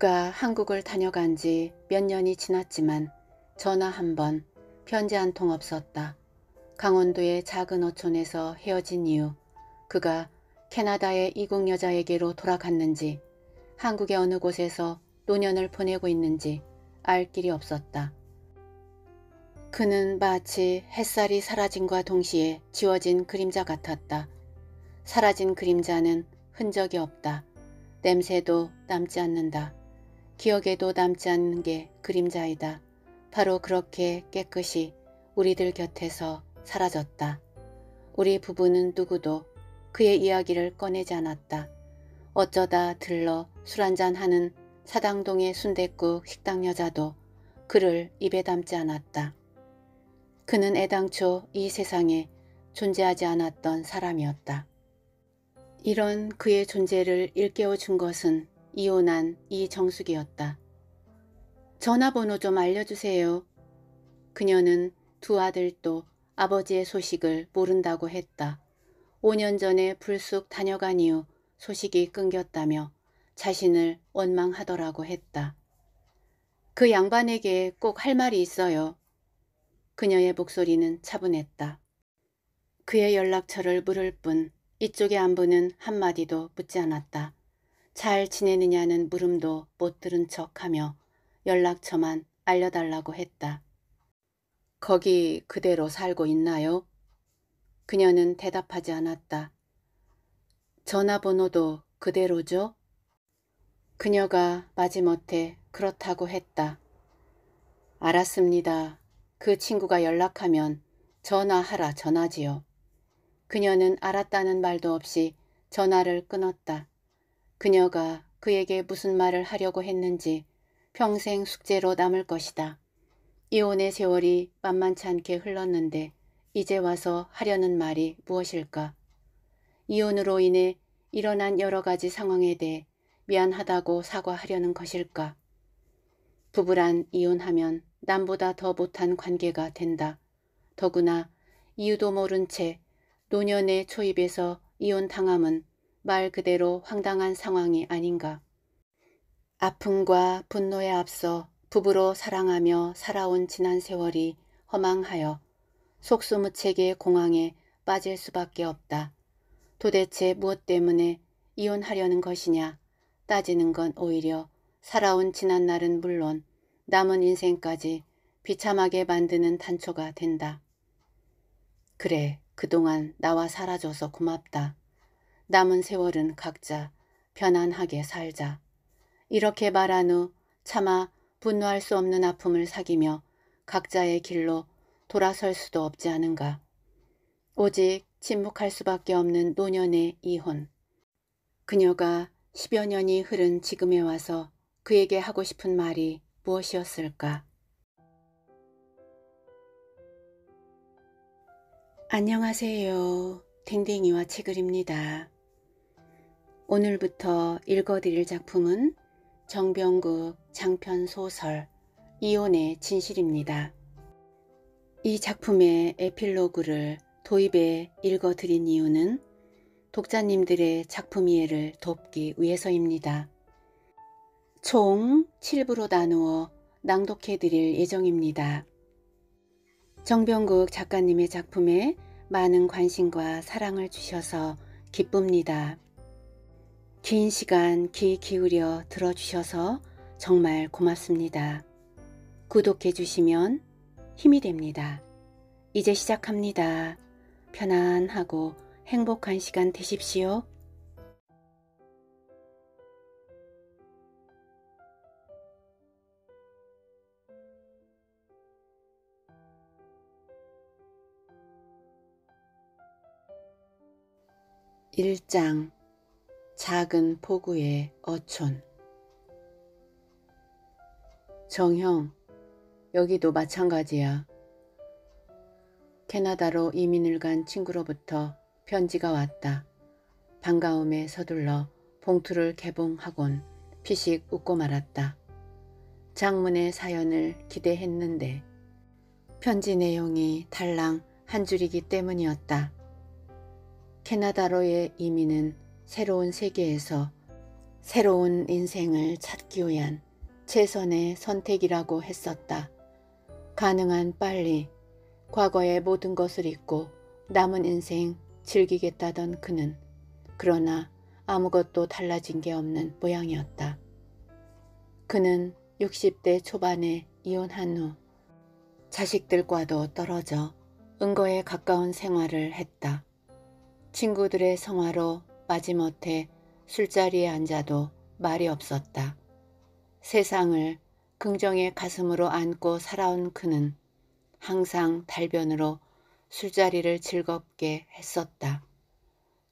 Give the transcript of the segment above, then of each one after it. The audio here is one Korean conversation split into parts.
그가 한국을 다녀간 지 몇 년이 지났지만 전화 한 번, 편지 한 통 없었다. 강원도의 작은 어촌에서 헤어진 이후 그가 캐나다의 이국 여자에게로 돌아갔는지 한국의 어느 곳에서 노년을 보내고 있는지 알 길이 없었다. 그는 마치 햇살이 사라진과 동시에 지워진 그림자 같았다. 사라진 그림자는 흔적이 없다. 냄새도 남지 않는다. 기억에도 남지 않는 게 그림자이다. 바로 그렇게 깨끗이 우리들 곁에서 사라졌다. 우리 부부는 누구도 그의 이야기를 꺼내지 않았다. 어쩌다 들러 술 한 잔 하는 사당동의 순댓국 식당 여자도 그를 입에 담지 않았다. 그는 애당초 이 세상에 존재하지 않았던 사람이었다. 이런 그의 존재를 일깨워 준 것은 이혼한 이정숙이었다. 전화번호 좀 알려주세요. 그녀는 두 아들도 아버지의 소식을 모른다고 했다. 5년 전에 불쑥 다녀간 이후 소식이 끊겼다며 자신을 원망하더라고 했다. 그 양반에게 꼭 할 말이 있어요. 그녀의 목소리는 차분했다. 그의 연락처를 물을 뿐 이쪽의 안부는 한마디도 묻지 않았다. 잘 지내느냐는 물음도 못 들은 척하며 연락처만 알려달라고 했다. 거기 그대로 살고 있나요? 그녀는 대답하지 않았다. 전화번호도 그대로죠? 그녀가 마지못해 그렇다고 했다. 알았습니다. 그 친구가 연락하면 전화하라 전하지요. 그녀는 알았다는 말도 없이 전화를 끊었다. 그녀가 그에게 무슨 말을 하려고 했는지 평생 숙제로 남을 것이다. 이혼의 세월이 만만치 않게 흘렀는데 이제 와서 하려는 말이 무엇일까? 이혼으로 인해 일어난 여러 가지 상황에 대해 미안하다고 사과하려는 것일까? 부부란 이혼하면 남보다 더 못한 관계가 된다. 더구나 이유도 모른 채 노년의 초입에서 이혼당함은 말 그대로 황당한 상황이 아닌가. 아픔과 분노에 앞서 부부로 사랑하며 살아온 지난 세월이 허망하여 속수무책의 공황에 빠질 수밖에 없다. 도대체 무엇 때문에 이혼하려는 것이냐 따지는 건 오히려 살아온 지난 날은 물론 남은 인생까지 비참하게 만드는 단초가 된다. 그래, 그동안 나와 사라져서 고맙다. 남은 세월은 각자 편안하게 살자. 이렇게 말한 후 차마 분노할 수 없는 아픔을 사귀며 각자의 길로 돌아설 수도 없지 않은가. 오직 침묵할 수밖에 없는 노년의 이혼. 그녀가 십여 년이 흐른 지금에 와서 그에게 하고 싶은 말이 무엇이었을까? 안녕하세요. 댕댕이와 책을입니다. 오늘부터 읽어드릴 작품은 정병국 장편소설 이혼의 진실입니다. 이 작품의 에필로그를 도입에 읽어드린 이유는 독자님들의 작품 이해를 돕기 위해서입니다. 총 7부로 나누어 낭독해드릴 예정입니다. 정병국 작가님의 작품에 많은 관심과 사랑을 주셔서 기쁩니다. 긴 시간 귀 기울여 들어주셔서 정말 고맙습니다. 구독해 주시면 힘이 됩니다. 이제 시작합니다. 편안하고 행복한 시간 되십시오. 1장 작은 포구의 어촌 정형, 여기도 마찬가지야. 캐나다로 이민을 간 친구로부터 편지가 왔다. 반가움에 서둘러 봉투를 개봉하곤 피식 웃고 말았다. 장문의 사연을 기대했는데 편지 내용이 달랑 한 줄이기 때문이었다. 캐나다로의 이민은 새로운 세계에서 새로운 인생을 찾기 위한 최선의 선택이라고 했었다. 가능한 빨리 과거의 모든 것을 잊고 남은 인생 즐기겠다던 그는 그러나 아무것도 달라진 게 없는 모양이었다. 그는 60대 초반에 이혼한 후 자식들과도 떨어져 은거에 가까운 생활을 했다. 친구들의 성화로 마지못해 술자리에 앉아도 말이 없었다. 세상을 긍정의 가슴으로 안고 살아온 그는 항상 달변으로 술자리를 즐겁게 했었다.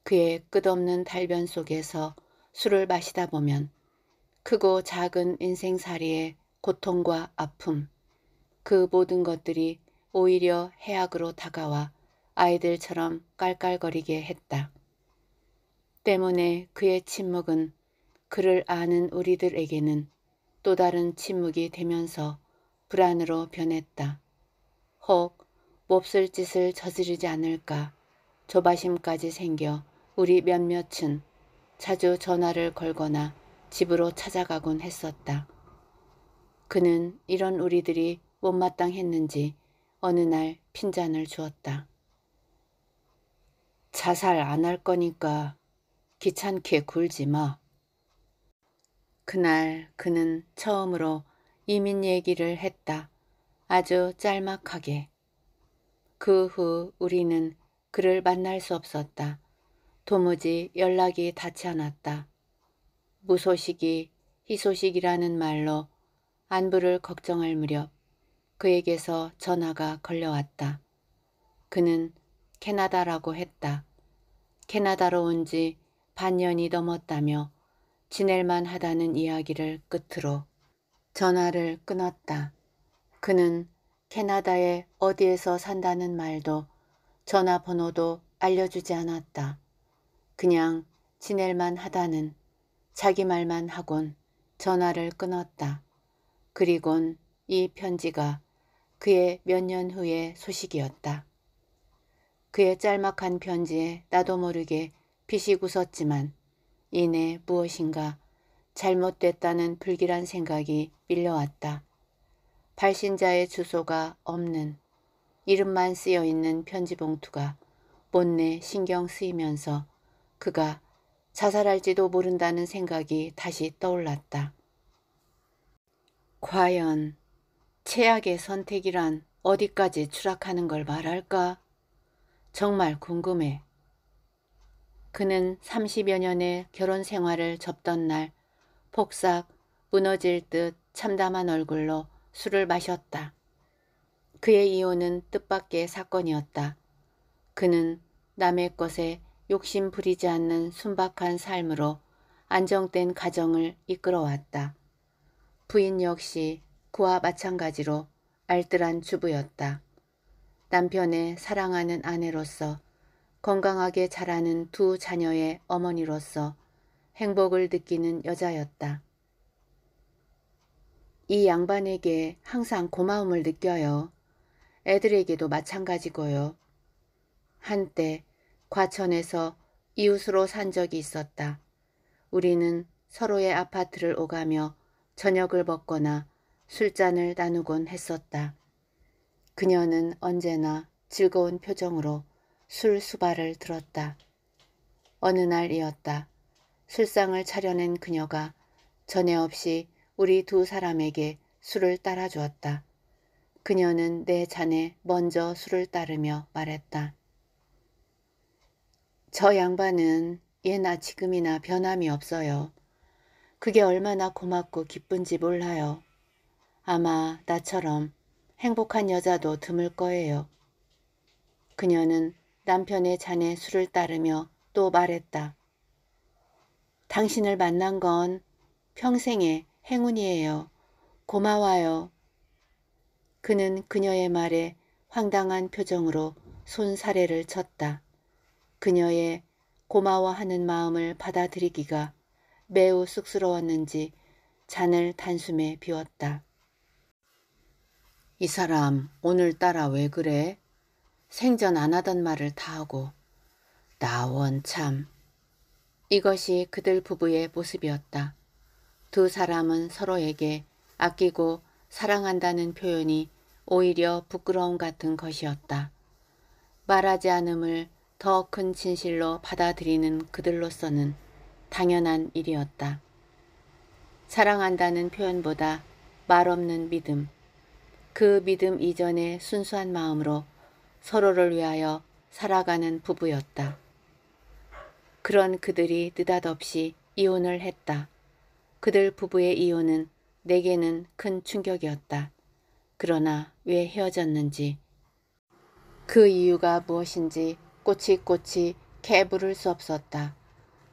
그의 끝없는 달변 속에서 술을 마시다 보면 크고 작은 인생살이의 고통과 아픔, 그 모든 것들이 오히려 해악으로 다가와 아이들처럼 깔깔거리게 했다. 때문에 그의 침묵은 그를 아는 우리들에게는 또 다른 침묵이 되면서 불안으로 변했다. 혹 몹쓸 짓을 저지르지 않을까 조바심까지 생겨 우리 몇몇은 자주 전화를 걸거나 집으로 찾아가곤 했었다. 그는 이런 우리들이 못마땅했는지 어느 날 핀잔을 주었다. 자살 안 할 거니까 귀찮게 굴지 마. 그날 그는 처음으로 이민 얘기를 했다. 아주 짤막하게. 그 후 우리는 그를 만날 수 없었다. 도무지 연락이 닿지 않았다. 무소식이 희소식이라는 말로 안부를 걱정할 무렵 그에게서 전화가 걸려왔다. 그는 캐나다라고 했다. 캐나다로 온지 반년이 넘었다며 지낼만 하다는 이야기를 끝으로 전화를 끊었다. 그는 캐나다의 어디에서 산다는 말도 전화번호도 알려주지 않았다. 그냥 지낼만 하다는 자기 말만 하곤 전화를 끊었다. 그리곤 이 편지가 그의 몇 년 후의 소식이었다. 그의 짤막한 편지에 나도 모르게 피식 웃었지만 이내 무엇인가 잘못됐다는 불길한 생각이 밀려왔다. 발신자의 주소가 없는 이름만 쓰여있는 편지봉투가 못내 신경 쓰이면서 그가 자살할지도 모른다는 생각이 다시 떠올랐다. 과연 최악의 선택이란 어디까지 추락하는 걸 말할까? 정말 궁금해. 그는 30여 년의 결혼 생활을 접던 날 폭삭 무너질 듯 참담한 얼굴로 술을 마셨다. 그의 이혼은 뜻밖의 사건이었다. 그는 남의 것에 욕심 부리지 않는 순박한 삶으로 안정된 가정을 이끌어왔다. 부인 역시 그와 마찬가지로 알뜰한 주부였다. 남편의 사랑하는 아내로서 건강하게 자라는 두 자녀의 어머니로서 행복을 느끼는 여자였다. 이 양반에게 항상 고마움을 느껴요. 애들에게도 마찬가지고요. 한때 과천에서 이웃으로 산 적이 있었다. 우리는 서로의 아파트를 오가며 저녁을 먹거나 술잔을 나누곤 했었다. 그녀는 언제나 즐거운 표정으로 술수발을 들었다. 어느 날이었다. 술상을 차려낸 그녀가 전에 없이 우리 두 사람에게 술을 따라 주었다. 그녀는 내 잔에 먼저 술을 따르며 말했다. 저 양반은 예나 지금이나 변함이 없어요. 그게 얼마나 고맙고 기쁜지 몰라요. 아마 나처럼 행복한 여자도 드물 거예요. 그녀는 남편의 잔에 술을 따르며 또 말했다. 당신을 만난 건 평생의 행운이에요. 고마워요. 그는 그녀의 말에 황당한 표정으로 손사래를 쳤다. 그녀의 고마워하는 마음을 받아들이기가 매우 쑥스러웠는지 잔을 단숨에 비웠다. 이 사람 오늘따라 왜 그래? 생전 안 하던 말을 다 하고 나 원참 이것이 그들 부부의 모습이었다. 두 사람은 서로에게 아끼고 사랑한다는 표현이 오히려 부끄러움 같은 것이었다. 말하지 않음을 더 큰 진실로 받아들이는 그들로서는 당연한 일이었다. 사랑한다는 표현보다 말없는 믿음, 그 믿음 이전의 순수한 마음으로 서로를 위하여 살아가는 부부였다. 그런 그들이 느닷없이 이혼을 했다. 그들 부부의 이혼은 내게는 큰 충격이었다. 그러나 왜 헤어졌는지 그 이유가 무엇인지 꼬치꼬치 캐부를 수 없었다.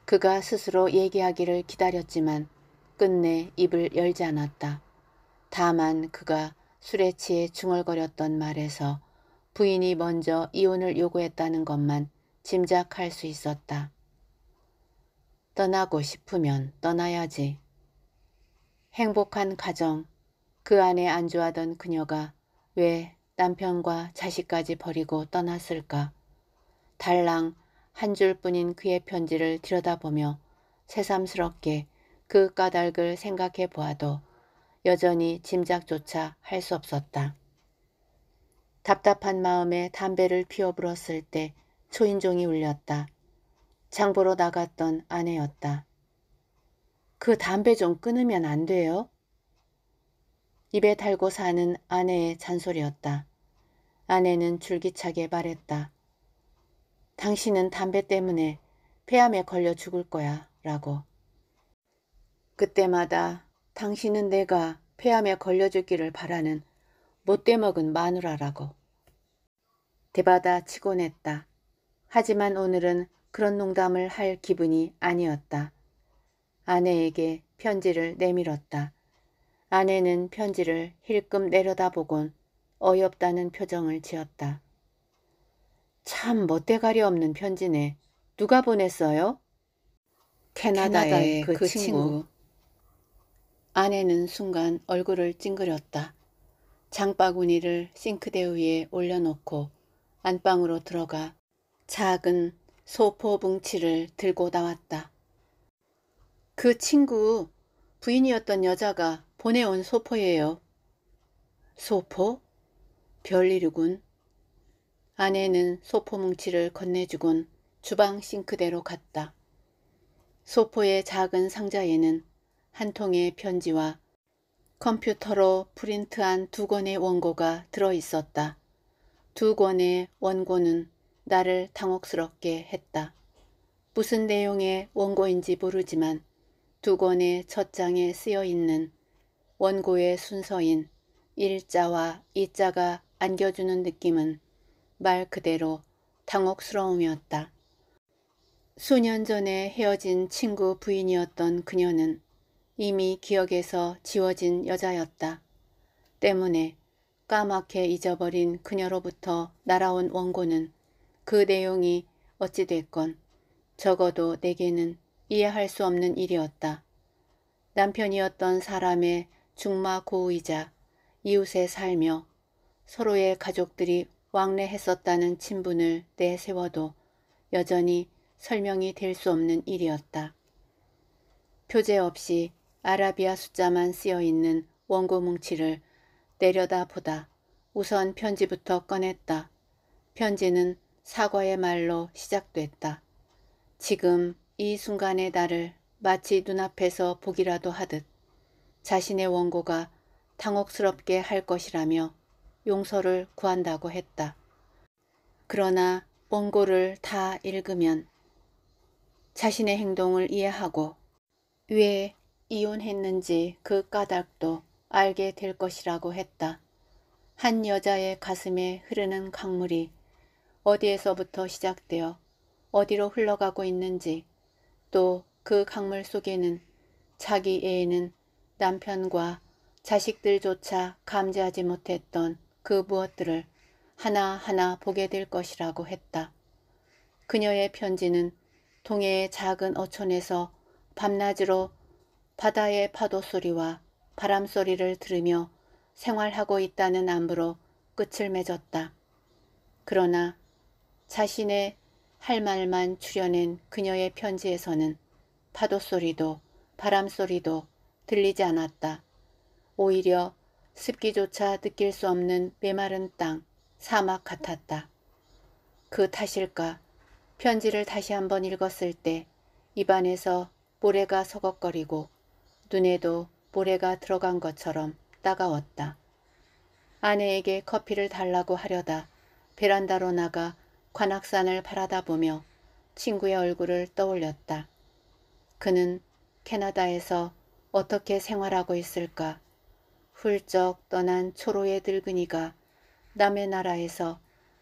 그가 스스로 얘기하기를 기다렸지만 끝내 입을 열지 않았다. 다만 그가 술에 취해 중얼거렸던 말에서 부인이 먼저 이혼을 요구했다는 것만 짐작할 수 있었다. 떠나고 싶으면 떠나야지. 행복한 가정, 그 안에 안주하던 그녀가 왜 남편과 자식까지 버리고 떠났을까? 달랑 한 줄뿐인 그의 편지를 들여다보며 새삼스럽게 그 까닭을 생각해 보아도 여전히 짐작조차 할 수 없었다. 답답한 마음에 담배를 피워 불었을 때 초인종이 울렸다. 장보러 나갔던 아내였다. 그 담배 좀 끊으면 안 돼요? 입에 달고 사는 아내의 잔소리였다. 아내는 줄기차게 말했다. 당신은 담배 때문에 폐암에 걸려 죽을 거야 라고. 그때마다 당신은 내가 폐암에 걸려 죽기를 바라는 못돼 먹은 마누라라고. 대바다 치곤 했다. 하지만 오늘은 그런 농담을 할 기분이 아니었다. 아내에게 편지를 내밀었다. 아내는 편지를 힐끔 내려다보곤 어이없다는 표정을 지었다. 참 멋대가리 없는 편지네. 누가 보냈어요? 캐나다의, 캐나다의 그, 그 친구. 친구. 아내는 순간 얼굴을 찡그렸다. 장바구니를 싱크대 위에 올려놓고 안방으로 들어가 작은 소포 뭉치를 들고 나왔다. 그 친구 부인이었던 여자가 보내온 소포예요. 소포? 별일이군. 아내는 소포 뭉치를 건네주곤 주방 싱크대로 갔다. 소포의 작은 상자에는 한 통의 편지와 컴퓨터로 프린트한 두 권의 원고가 들어있었다. 두 권의 원고는 나를 당혹스럽게 했다. 무슨 내용의 원고인지 모르지만 두 권의 첫 장에 쓰여 있는 원고의 순서인 일자와이자가 안겨주는 느낌은 말 그대로 당혹스러움이었다. 수년 전에 헤어진 친구 부인이었던 그녀는 이미 기억에서 지워진 여자였다. 때문에 까맣게 잊어버린 그녀로부터 날아온 원고는 그 내용이 어찌됐건 적어도 내게는 이해할 수 없는 일이었다. 남편이었던 사람의 중마 고우이자 이웃에 살며 서로의 가족들이 왕래했었다는 친분을 내세워도 여전히 설명이 될 수 없는 일이었다. 표제 없이 아라비아 숫자만 쓰여 있는 원고 뭉치를 내려다 보다 우선 편지부터 꺼냈다. 편지는 사과의 말로 시작됐다. 지금 이 순간의 나를 마치 눈앞에서 보기라도 하듯 자신의 원고가 당혹스럽게 할 것이라며 용서를 구한다고 했다. 그러나 원고를 다 읽으면 자신의 행동을 이해하고 왜 이혼했는지 그 까닭도 알게 될 것이라고 했다. 한 여자의 가슴에 흐르는 강물이 어디에서부터 시작되어 어디로 흘러가고 있는지 또 그 강물 속에는 자기 애인은 남편과 자식들조차 감지하지 못했던 그 무엇들을 하나하나 보게 될 것이라고 했다. 그녀의 편지는 동해의 작은 어촌에서 밤낮으로 바다의 파도 소리와 바람 소리를 들으며 생활하고 있다는 안부로 끝을 맺었다. 그러나 자신의 할 말만 추려낸 그녀의 편지에서는 파도 소리도 바람 소리도 들리지 않았다. 오히려 습기조차 느낄 수 없는 메마른 땅, 사막 같았다. 그 탓일까 편지를 다시 한번 읽었을 때 입안에서 모래가 서걱거리고 눈에도 모래가 들어간 것처럼 따가웠다. 아내에게 커피를 달라고 하려다 베란다로 나가 관악산을 바라다 보며 친구의 얼굴을 떠올렸다. 그는 캐나다에서 어떻게 생활하고 있을까? 훌쩍 떠난 초로의 늙은이가 남의 나라에서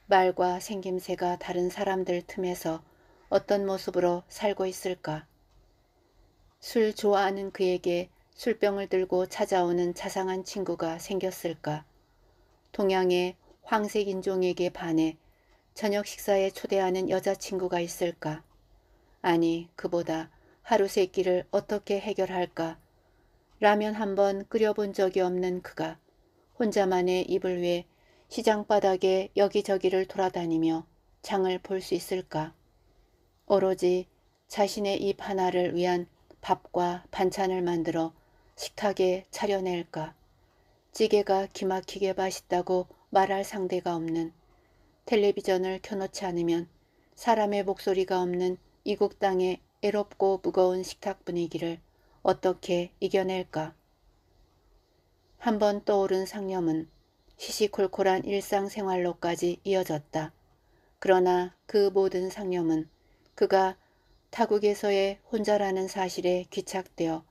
말과 생김새가 다른 사람들 틈에서 어떤 모습으로 살고 있을까? 술 좋아하는 그에게 술병을 들고 찾아오는 자상한 친구가 생겼을까. 동양의 황색 인종에게 반해 저녁 식사에 초대하는 여자친구가 있을까. 아니 그보다 하루 세 끼를 어떻게 해결할까. 라면 한 번 끓여본 적이 없는 그가 혼자만의 입을 위해 시장 바닥에 여기저기를 돌아다니며 장을 볼 수 있을까? 오로지 자신의 입 하나를 위한 밥과 반찬을 만들어 식탁에 차려낼까. 찌개가 기막히게 맛있다고 말할 상대가 없는 텔레비전을 켜놓지 않으면 사람의 목소리가 없는 이국 땅의 애롭고 무거운 식탁 분위기를 어떻게 이겨낼까. 한 번 떠오른 상념은 시시콜콜한 일상생활로까지 이어졌다. 그러나 그 모든 상념은 그가 타국에서의 혼자라는 사실에 귀착되어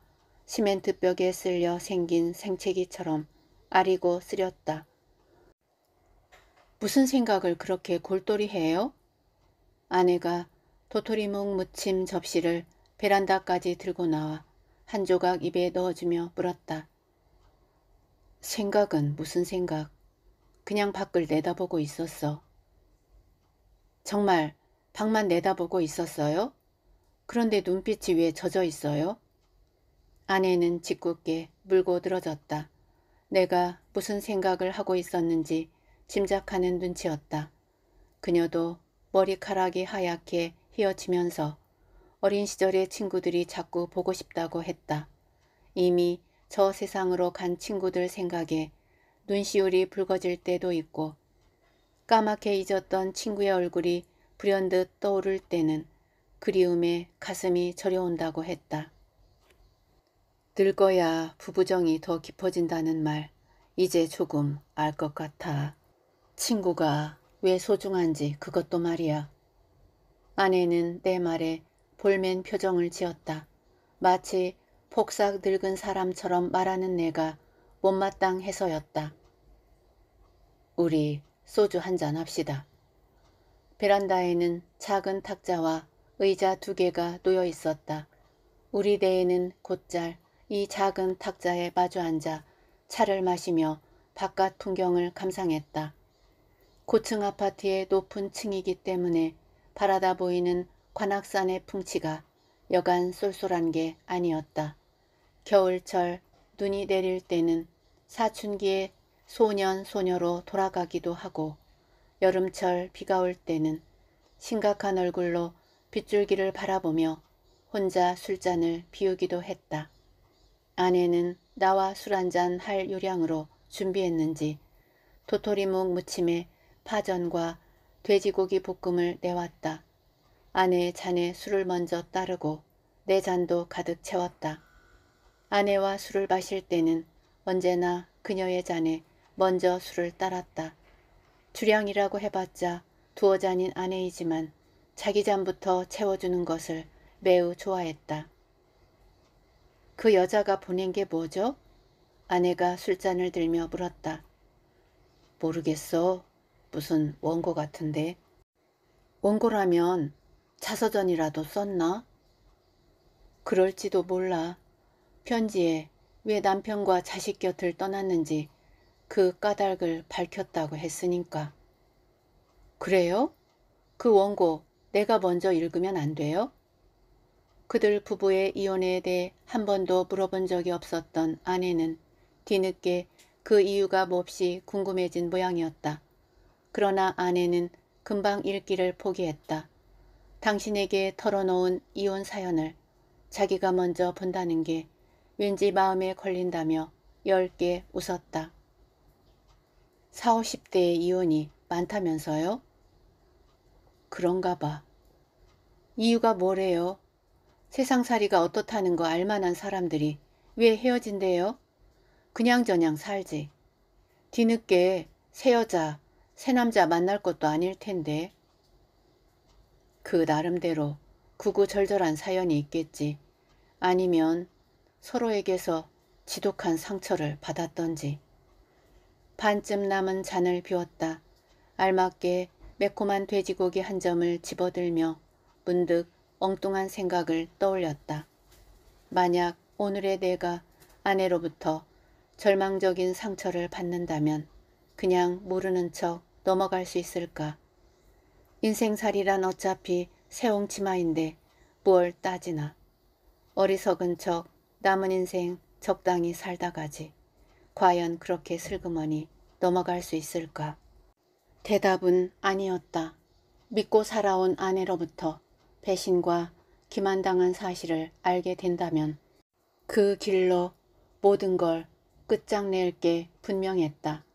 시멘트 벽에 쓸려 생긴 생채기처럼 아리고 쓰렸다. 무슨 생각을 그렇게 골똘히 해요? 아내가 도토리묵 무침 접시를 베란다까지 들고 나와 한 조각 입에 넣어주며 물었다. 생각은 무슨 생각? 그냥 밖을 내다보고 있었어. 정말 방만 내다보고 있었어요? 그런데 눈빛이 왜 젖어 있어요? 아내는 짓궂게 물고 늘어졌다. 내가 무슨 생각을 하고 있었는지 짐작하는 눈치였다. 그녀도 머리카락이 하얗게 휘어지면서 어린 시절의 친구들이 자꾸 보고 싶다고 했다. 이미 저 세상으로 간 친구들 생각에 눈시울이 붉어질 때도 있고 까맣게 잊었던 친구의 얼굴이 불현듯 떠오를 때는 그리움에 가슴이 저려온다고 했다. 늙어야 부부정이 더 깊어진다는 말 이제 조금 알 것 같아. 친구가 왜 소중한지 그것도 말이야. 아내는 내 말에 볼멘 표정을 지었다. 마치 폭삭 늙은 사람처럼 말하는 내가 못마땅해서였다. 우리 소주 한잔 합시다. 베란다에는 작은 탁자와 의자 두 개가 놓여 있었다. 우리 대에는 곧잘 이 작은 탁자에 마주 앉아 차를 마시며 바깥 풍경을 감상했다. 고층 아파트의 높은 층이기 때문에 바라다 보이는 관악산의 풍치가 여간 쏠쏠한 게 아니었다. 겨울철 눈이 내릴 때는 사춘기에 소년 소녀로 돌아가기도 하고 여름철 비가 올 때는 심각한 얼굴로 빗줄기를 바라보며 혼자 술잔을 비우기도 했다. 아내는 나와 술 한 잔 할 요량으로 준비했는지 도토리묵 무침에 파전과 돼지고기 볶음을 내왔다. 아내의 잔에 술을 먼저 따르고 내 잔도 가득 채웠다. 아내와 술을 마실 때는 언제나 그녀의 잔에 먼저 술을 따랐다. 주량이라고 해봤자 두어 잔인 아내이지만 자기 잠부터 채워주는 것을 매우 좋아했다. 그 여자가 보낸 게 뭐죠? 아내가 술잔을 들며 물었다. 모르겠어. 무슨 원고 같은데. 원고라면 자서전이라도 썼나? 그럴지도 몰라. 편지에 왜 남편과 자식 곁을 떠났는지 그 까닭을 밝혔다고 했으니까. 그래요? 그 원고 내가 먼저 읽으면 안 돼요? 그들 부부의 이혼에 대해 한 번도 물어본 적이 없었던 아내는 뒤늦게 그 이유가 몹시 궁금해진 모양이었다. 그러나 아내는 금방 읽기를 포기했다. 당신에게 털어놓은 이혼 사연을 자기가 먼저 본다는 게 왠지 마음에 걸린다며 열게 웃었다. 4 50대의 이혼이 많다면서요? 그런가 봐. 이유가 뭐래요? 세상살이가 어떻다는 거 알만한 사람들이 왜 헤어진대요? 그냥저냥 살지. 뒤늦게 새 여자, 새 남자 만날 것도 아닐 텐데. 그 나름대로 구구절절한 사연이 있겠지. 아니면 서로에게서 지독한 상처를 받았던지. 반쯤 남은 잔을 비웠다. 알맞게 매콤한 돼지고기 한 점을 집어들며 문득 엉뚱한 생각을 떠올렸다. 만약 오늘의 내가 아내로부터 절망적인 상처를 받는다면 그냥 모르는 척 넘어갈 수 있을까? 인생살이란 어차피 새옹치마인데 뭘 따지나. 어리석은 척 남은 인생 적당히 살다 가지. 과연 그렇게 슬그머니 넘어갈 수 있을까? 대답은 아니었다. 믿고 살아온 아내로부터 배신과 기만당한 사실을 알게 된다면 그 길로 모든 걸 끝장낼 게 분명했다.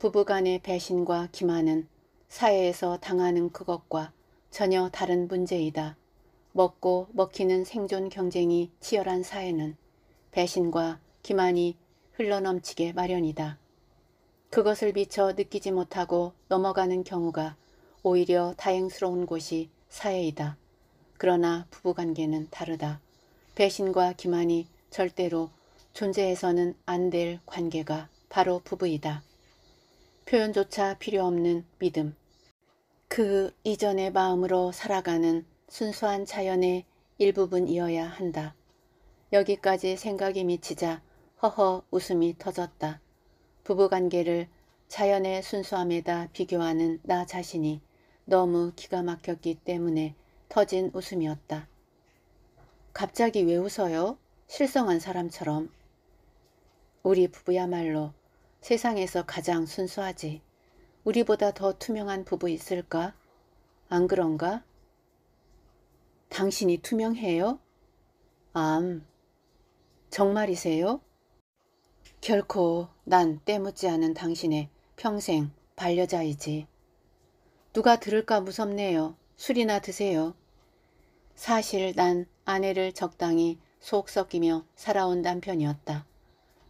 부부간의 배신과 기만은 사회에서 당하는 그것과 전혀 다른 문제이다. 먹고 먹히는 생존 경쟁이 치열한 사회는 배신과 기만이 흘러넘치게 마련이다. 그것을 미처 느끼지 못하고 넘어가는 경우가 오히려 다행스러운 곳이 사회이다. 그러나 부부관계는 다르다. 배신과 기만이 절대로 존재해서는 안 될 관계가 바로 부부이다. 표현조차 필요 없는 믿음. 그 이전의 마음으로 살아가는 순수한 자연의 일부분이어야 한다. 여기까지 생각이 미치자 허허 웃음이 터졌다. 부부관계를 자연의 순수함에다 비교하는 나 자신이 너무 기가 막혔기 때문에 터진 웃음이었다. 갑자기 왜 웃어요? 실성한 사람처럼. 우리 부부야말로 세상에서 가장 순수하지. 우리보다 더 투명한 부부 있을까? 안 그런가? 당신이 투명해요? 암, 정말이세요? 결코 난 때묻지 않은 당신의 평생 반려자이지. 누가 들을까 무섭네요. 술이나 드세요. 사실 난 아내를 적당히 속 섞이며 살아온 남편이었다.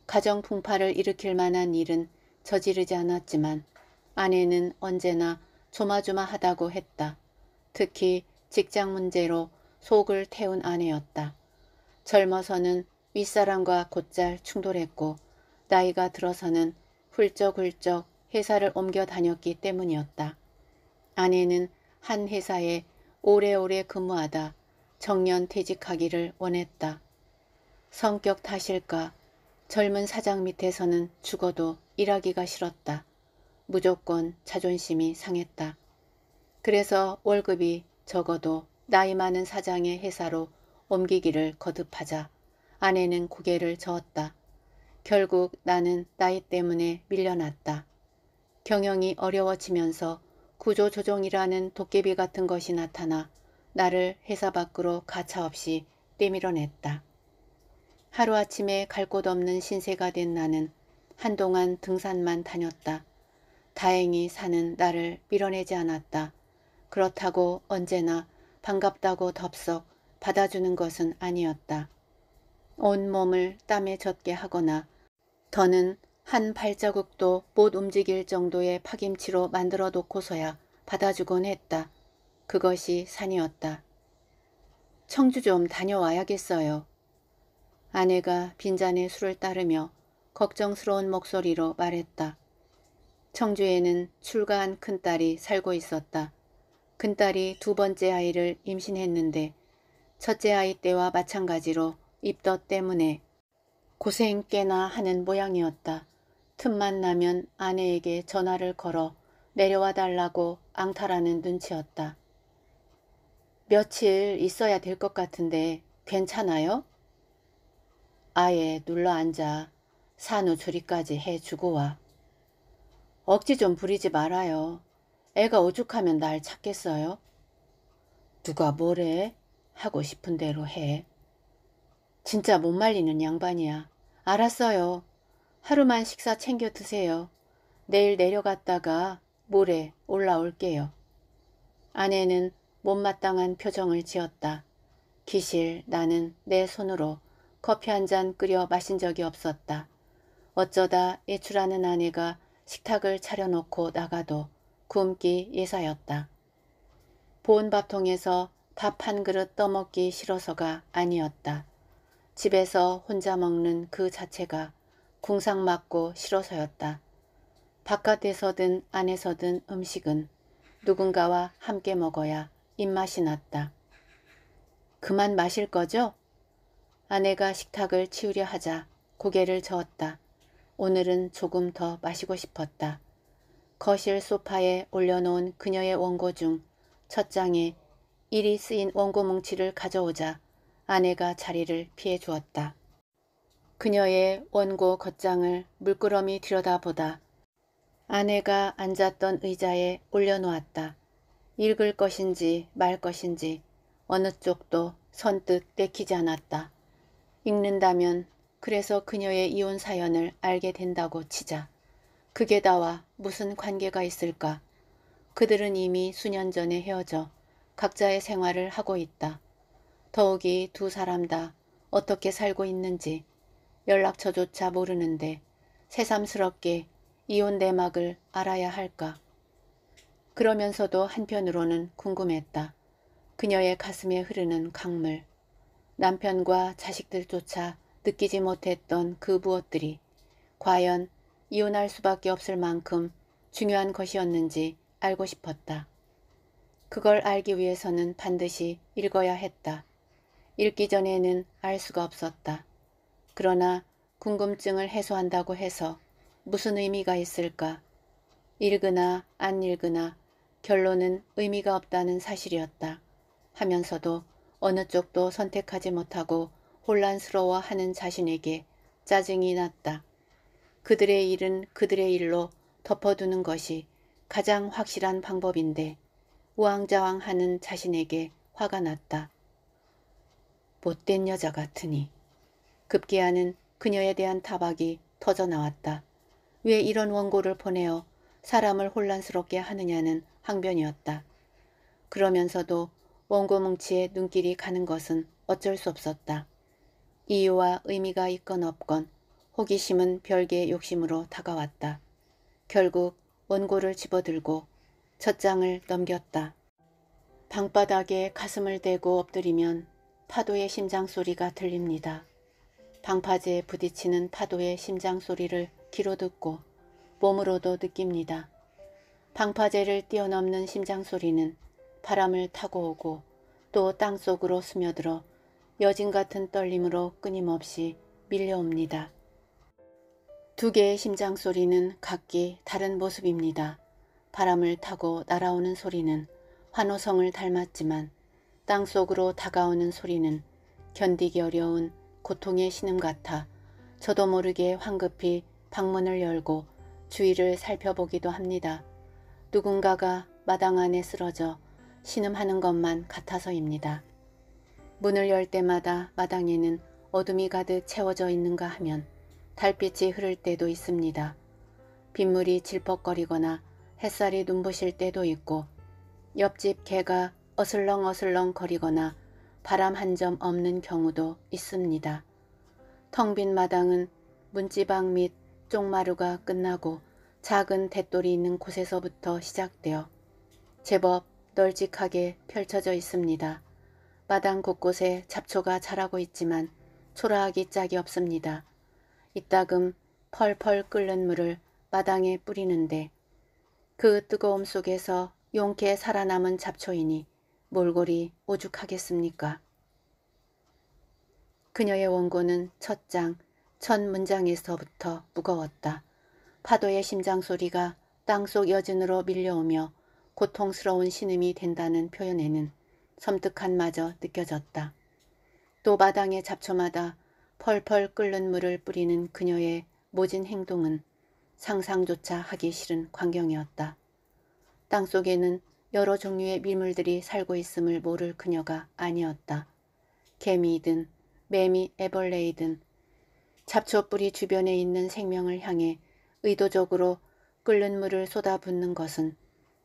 가정 풍파를 일으킬 만한 일은 저지르지 않았지만 아내는 언제나 조마조마하다고 했다. 특히 직장 문제로 속을 태운 아내였다. 젊어서는 윗사람과 곧잘 충돌했고 나이가 들어서는 훌쩍훌쩍 회사를 옮겨 다녔기 때문이었다. 아내는 한 회사에 오래오래 근무하다 정년 퇴직하기를 원했다. 성격 탓일까 젊은 사장 밑에서는 죽어도 일하기가 싫었다. 무조건 자존심이 상했다. 그래서 월급이 적어도 나이 많은 사장의 회사로 옮기기를 거듭하자 아내는 고개를 저었다. 결국 나는 나이 때문에 밀려났다. 경영이 어려워지면서 구조조정이라는 도깨비 같은 것이 나타나 나를 회사 밖으로 가차없이 때밀어냈다. 하루아침에 갈 곳 없는 신세가 된 나는 한동안 등산만 다녔다. 다행히 사는 나를 밀어내지 않았다. 그렇다고 언제나 반갑다고 덥석 받아주는 것은 아니었다. 온몸을 땀에 젖게 하거나 더는 한 발자국도 못 움직일 정도의 파김치로 만들어 놓고서야 받아주곤 했다. 그것이 산이었다. 청주 좀 다녀와야겠어요. 아내가 빈잔에 술을 따르며 걱정스러운 목소리로 말했다. 청주에는 출가한 큰딸이 살고 있었다. 큰딸이 두 번째 아이를 임신했는데 첫째 아이 때와 마찬가지로 입덧 때문에 고생 꽤나 하는 모양이었다. 틈만 나면 아내에게 전화를 걸어 내려와 달라고 앙탈하는 눈치였다. 며칠 있어야 될 것 같은데 괜찮아요? 아예 눌러 앉아 산후조리까지 해주고 와. 억지 좀 부리지 말아요. 애가 오죽하면 날 찾겠어요? 누가 뭐래? 하고 싶은 대로 해. 진짜 못 말리는 양반이야. 알았어요. 하루만 식사 챙겨 드세요. 내일 내려갔다가 모레 올라올게요. 아내는 못마땅한 표정을 지었다. 기실 나는 내 손으로 커피 한 잔 끓여 마신 적이 없었다. 어쩌다 예출하는 아내가 식탁을 차려놓고 나가도 굶기 예사였다. 보온밥통에서 밥 한 그릇 떠먹기 싫어서가 아니었다. 집에서 혼자 먹는 그 자체가 궁상맞고 싫어서였다. 바깥에서든 안에서든 음식은 누군가와 함께 먹어야 입맛이 났다. 그만 마실 거죠? 아내가 식탁을 치우려 하자 고개를 저었다. 오늘은 조금 더 마시고 싶었다. 거실 소파에 올려놓은 그녀의 원고 중 첫 장에 일이 쓰인 원고 뭉치를 가져오자 아내가 자리를 피해 주었다. 그녀의 원고 겉장을 물끄러미 들여다보다 아내가 앉았던 의자에 올려놓았다. 읽을 것인지 말 것인지 어느 쪽도 선뜻 내키지 않았다. 읽는다면 그래서 그녀의 이혼 사연을 알게 된다고 치자. 그게 다와 무슨 관계가 있을까? 그들은 이미 수년 전에 헤어져 각자의 생활을 하고 있다. 더욱이 두 사람 다 어떻게 살고 있는지 연락처조차 모르는데 새삼스럽게 이혼 대막을 알아야 할까. 그러면서도 한편으로는 궁금했다. 그녀의 가슴에 흐르는 강물. 남편과 자식들조차 느끼지 못했던 그 무엇들이 과연 이혼할 수밖에 없을 만큼 중요한 것이었는지 알고 싶었다. 그걸 알기 위해서는 반드시 읽어야 했다. 읽기 전에는 알 수가 없었다. 그러나 궁금증을 해소한다고 해서 무슨 의미가 있을까? 읽으나 안 읽으나 결론은 의미가 없다는 사실이었다. 하면서도 어느 쪽도 선택하지 못하고 혼란스러워하는 자신에게 짜증이 났다. 그들의 일은 그들의 일로 덮어두는 것이 가장 확실한 방법인데 우왕좌왕하는 자신에게 화가 났다. 못된 여자 같으니. 급기야는 그녀에 대한 타박이 터져 나왔다. 왜 이런 원고를 보내어 사람을 혼란스럽게 하느냐는 항변이었다. 그러면서도 원고 뭉치에 눈길이 가는 것은 어쩔 수 없었다. 이유와 의미가 있건 없건 호기심은 별개의 욕심으로 다가왔다. 결국 원고를 집어들고 첫 장을 넘겼다. 방바닥에 가슴을 대고 엎드리면 파도의 심장 소리가 들립니다. 방파제에 부딪히는 파도의 심장 소리를 귀로 듣고 몸으로도 느낍니다. 방파제를 뛰어넘는 심장 소리는 바람을 타고 오고 또 땅속으로 스며들어 여진 같은 떨림으로 끊임없이 밀려옵니다. 두 개의 심장 소리는 각기 다른 모습입니다. 바람을 타고 날아오는 소리는 환호성을 닮았지만 땅속으로 다가오는 소리는 견디기 어려운 고통의 신음 같아 저도 모르게 황급히 방문을 열고 주위를 살펴보기도 합니다. 누군가가 마당 안에 쓰러져 신음하는 것만 같아서입니다. 문을 열 때마다 마당에는 어둠이 가득 채워져 있는가 하면 달빛이 흐를 때도 있습니다. 빗물이 질퍽거리거나 햇살이 눈부실 때도 있고 옆집 개가 어슬렁어슬렁 거리거나 바람 한 점 없는 경우도 있습니다. 텅 빈 마당은 문지방 및 쪽마루가 끝나고 작은 대돌이 있는 곳에서부터 시작되어 제법 널찍하게 펼쳐져 있습니다. 마당 곳곳에 잡초가 자라고 있지만 초라하기 짝이 없습니다. 이따금 펄펄 끓는 물을 마당에 뿌리는데 그 뜨거움 속에서 용케 살아남은 잡초이니 몰골이 오죽하겠습니까? 그녀의 원고는 첫 장, 첫 문장에서부터 무거웠다. 파도의 심장 소리가 땅 속 여진으로 밀려오며 고통스러운 신음이 된다는 표현에는 섬뜩한마저 느껴졌다. 또 마당의 잡초마다 펄펄 끓는 물을 뿌리는 그녀의 모진 행동은 상상조차 하기 싫은 광경이었다. 땅속에는 여러 종류의 미물들이 살고 있음을 모를 그녀가 아니었다. 개미든 매미 애벌레이든 잡초뿌리 주변에 있는 생명을 향해 의도적으로 끓는 물을 쏟아붓는 것은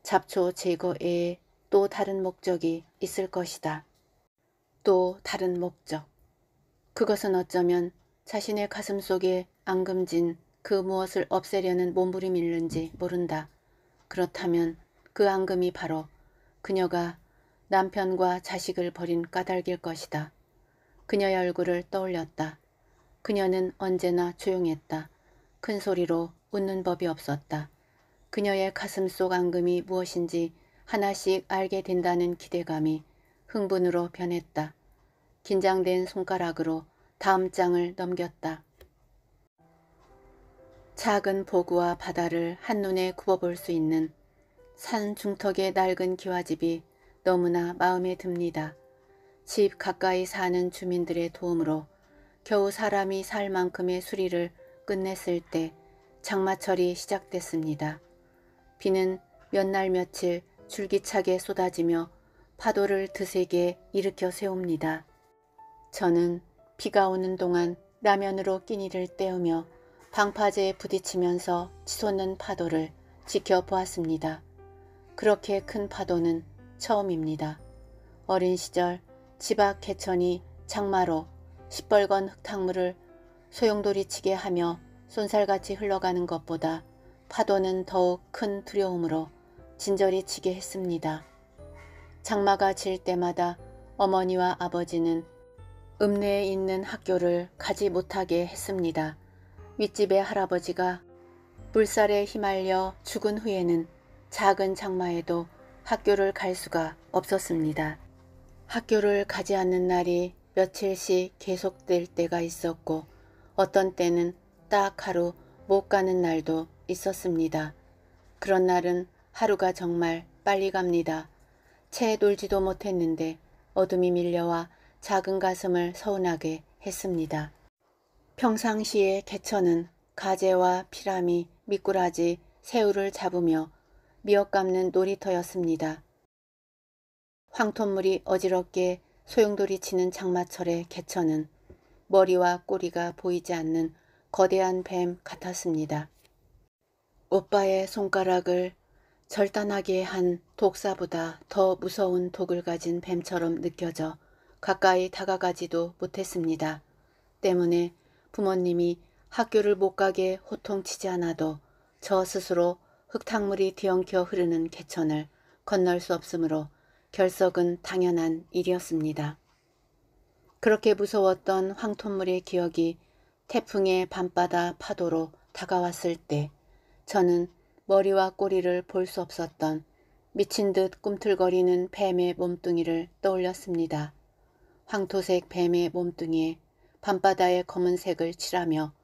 잡초 제거에 또 다른 목적이 있을 것이다. 또 다른 목적. 그것은 어쩌면 자신의 가슴 속에 앙금진 그 무엇을 없애려는 몸부림일는지 모른다. 그렇다면 그 앙금이 바로 그녀가 남편과 자식을 버린 까닭일 것이다. 그녀의 얼굴을 떠올렸다. 그녀는 언제나 조용했다. 큰 소리로 웃는 법이 없었다. 그녀의 가슴 속 앙금이 무엇인지 하나씩 알게 된다는 기대감이 흥분으로 변했다. 긴장된 손가락으로 다음 장을 넘겼다. 작은 보구와 바다를 한눈에 굽어볼 수 있는 산 중턱의 낡은 기와집이 너무나 마음에 듭니다. 집 가까이 사는 주민들의 도움으로 겨우 사람이 살 만큼의 수리를 끝냈을 때 장마철이 시작됐습니다. 비는 몇 날 며칠 줄기차게 쏟아지며 파도를 드세게 일으켜 세웁니다. 저는 비가 오는 동안 라면으로 끼니를 때우며 방파제에 부딪히면서 치솟는 파도를 지켜보았습니다. 그렇게 큰 파도는 처음입니다. 어린 시절 집앞 개천이 장마로 시뻘건 흙탕물을 소용돌이치게 하며 쏜살같이 흘러가는 것보다 파도는 더욱 큰 두려움으로 진저리 치게 했습니다. 장마가 질 때마다 어머니와 아버지는 읍내에 있는 학교를 가지 못하게 했습니다. 윗집의 할아버지가 물살에 휘말려 죽은 후에는 작은 장마에도 학교를 갈 수가 없었습니다. 학교를 가지 않는 날이 며칠씩 계속될 때가 있었고 어떤 때는 딱 하루 못 가는 날도 있었습니다. 그런 날은 하루가 정말 빨리 갑니다. 채 놀지도 못했는데 어둠이 밀려와 작은 가슴을 서운하게 했습니다. 평상시에 개천은 가재와 피라미, 미꾸라지, 새우를 잡으며 미역 감는 놀이터였습니다. 황토물이 어지럽게 소용돌이 치는 장마철의 개천은 머리와 꼬리가 보이지 않는 거대한 뱀 같았습니다. 오빠의 손가락을 절단하게 한 독사보다 더 무서운 독을 가진 뱀처럼 느껴져 가까이 다가가지도 못했습니다. 때문에 부모님이 학교를 못 가게 호통치지 않아도 저 스스로 흙탕물이 뒤엉켜 흐르는 개천을 건널 수 없으므로 결석은 당연한 일이었습니다. 그렇게 무서웠던 황토물의 기억이 태풍의 밤바다 파도로 다가왔을 때 저는 머리와 꼬리를 볼 수 없었던 미친 듯 꿈틀거리는 뱀의 몸뚱이를 떠올렸습니다. 황토색 뱀의 몸뚱이에 밤바다의 검은색을 칠하며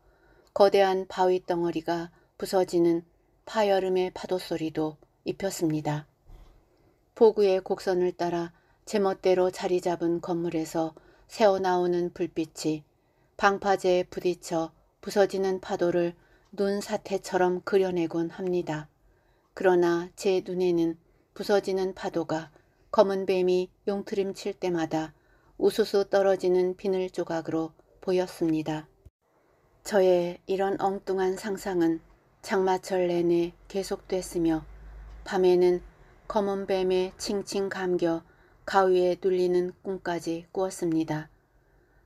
거대한 바위 덩어리가 부서지는 파여름의 파도 소리도 입혔습니다. 포구의 곡선을 따라 제멋대로 자리 잡은 건물에서 새어나오는 불빛이 방파제에 부딪혀 부서지는 파도를 눈사태처럼 그려내곤 합니다. 그러나 제 눈에는 부서지는 파도가 검은 뱀이 용트림 칠 때마다 우수수 떨어지는 비늘 조각으로 보였습니다. 저의 이런 엉뚱한 상상은 장마철 내내 계속됐으며 밤에는 검은 뱀에 칭칭 감겨 가위에 눌리는 꿈까지 꾸었습니다.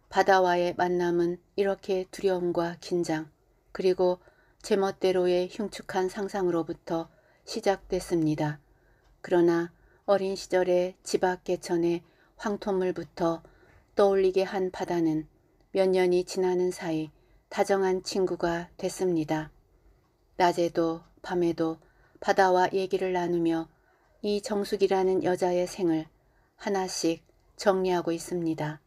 바다와의 만남은 이렇게 두려움과 긴장 그리고 제멋대로의 흉측한 상상으로부터 시작됐습니다. 그러나 어린 시절의 집앞 개천의 황토물부터 떠올리게 한 바다는 몇 년이 지나는 사이 다정한 친구가 됐습니다. 낮에도 밤에도 바다와 얘기를 나누며 이 정숙이라는 여자의 생을 하나씩 정리하고 있습니다.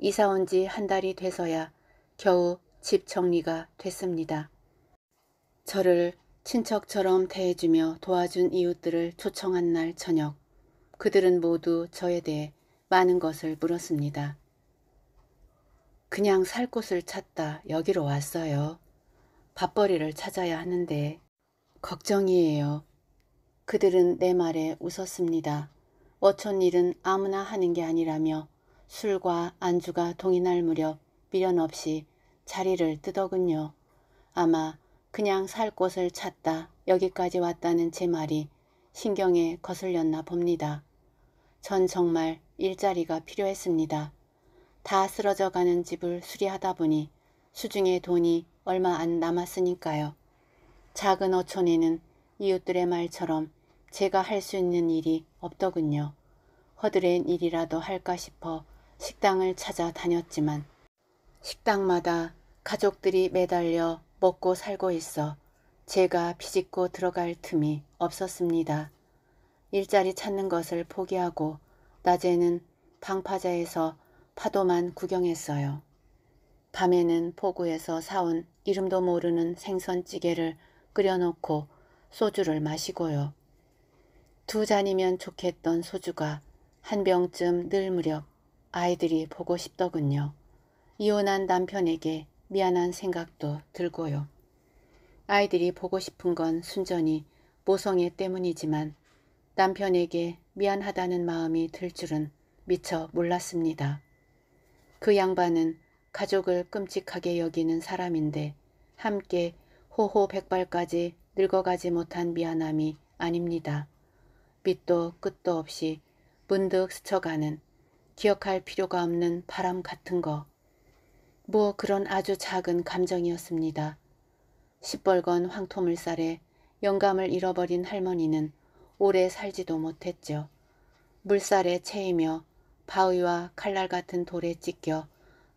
이사 온 지 한 달이 돼서야 겨우 집 정리가 됐습니다. 저를 친척처럼 대해주며 도와준 이웃들을 초청한 날 저녁 그들은 모두 저에 대해 많은 것을 물었습니다. 그냥 살 곳을 찾다 여기로 왔어요. 밥벌이를 찾아야 하는데 걱정이에요. 그들은 내 말에 웃었습니다. 어촌일은 아무나 하는 게 아니라며 술과 안주가 동인할 무렵 미련 없이 자리를 뜨더군요. 아마 그냥 살 곳을 찾다 여기까지 왔다는 제 말이 신경에 거슬렸나 봅니다. 전 정말 일자리가 필요했습니다. 다 쓰러져가는 집을 수리하다 보니 수중에 돈이 얼마 안 남았으니까요. 작은 어촌에는 이웃들의 말처럼 제가 할 수 있는 일이 없더군요. 허드렛 일이라도 할까 싶어 식당을 찾아다녔지만 식당마다 가족들이 매달려 먹고 살고 있어 제가 비집고 들어갈 틈이 없었습니다. 일자리 찾는 것을 포기하고 낮에는 방파제에서 파도만 구경했어요. 밤에는 포구에서 사온 이름도 모르는 생선찌개를 끓여놓고 소주를 마시고요. 두 잔이면 좋겠던 소주가 한 병쯤 늘 무렵 아이들이 보고 싶더군요. 이혼한 남편에게 미안한 생각도 들고요. 아이들이 보고 싶은 건 순전히 모성애 때문이지만 남편에게 미안하다는 마음이 들 줄은 미처 몰랐습니다. 그 양반은 가족을 끔찍하게 여기는 사람인데 함께 호호백발까지 늙어가지 못한 미안함이 아닙니다. 밑도 끝도 없이 문득 스쳐가는 기억할 필요가 없는 바람 같은 거. 뭐 그런 아주 작은 감정이었습니다. 시뻘건 황토물살에 영감을 잃어버린 할머니는 오래 살지도 못했죠. 물살에 채이며 바위와 칼날 같은 돌에 찢겨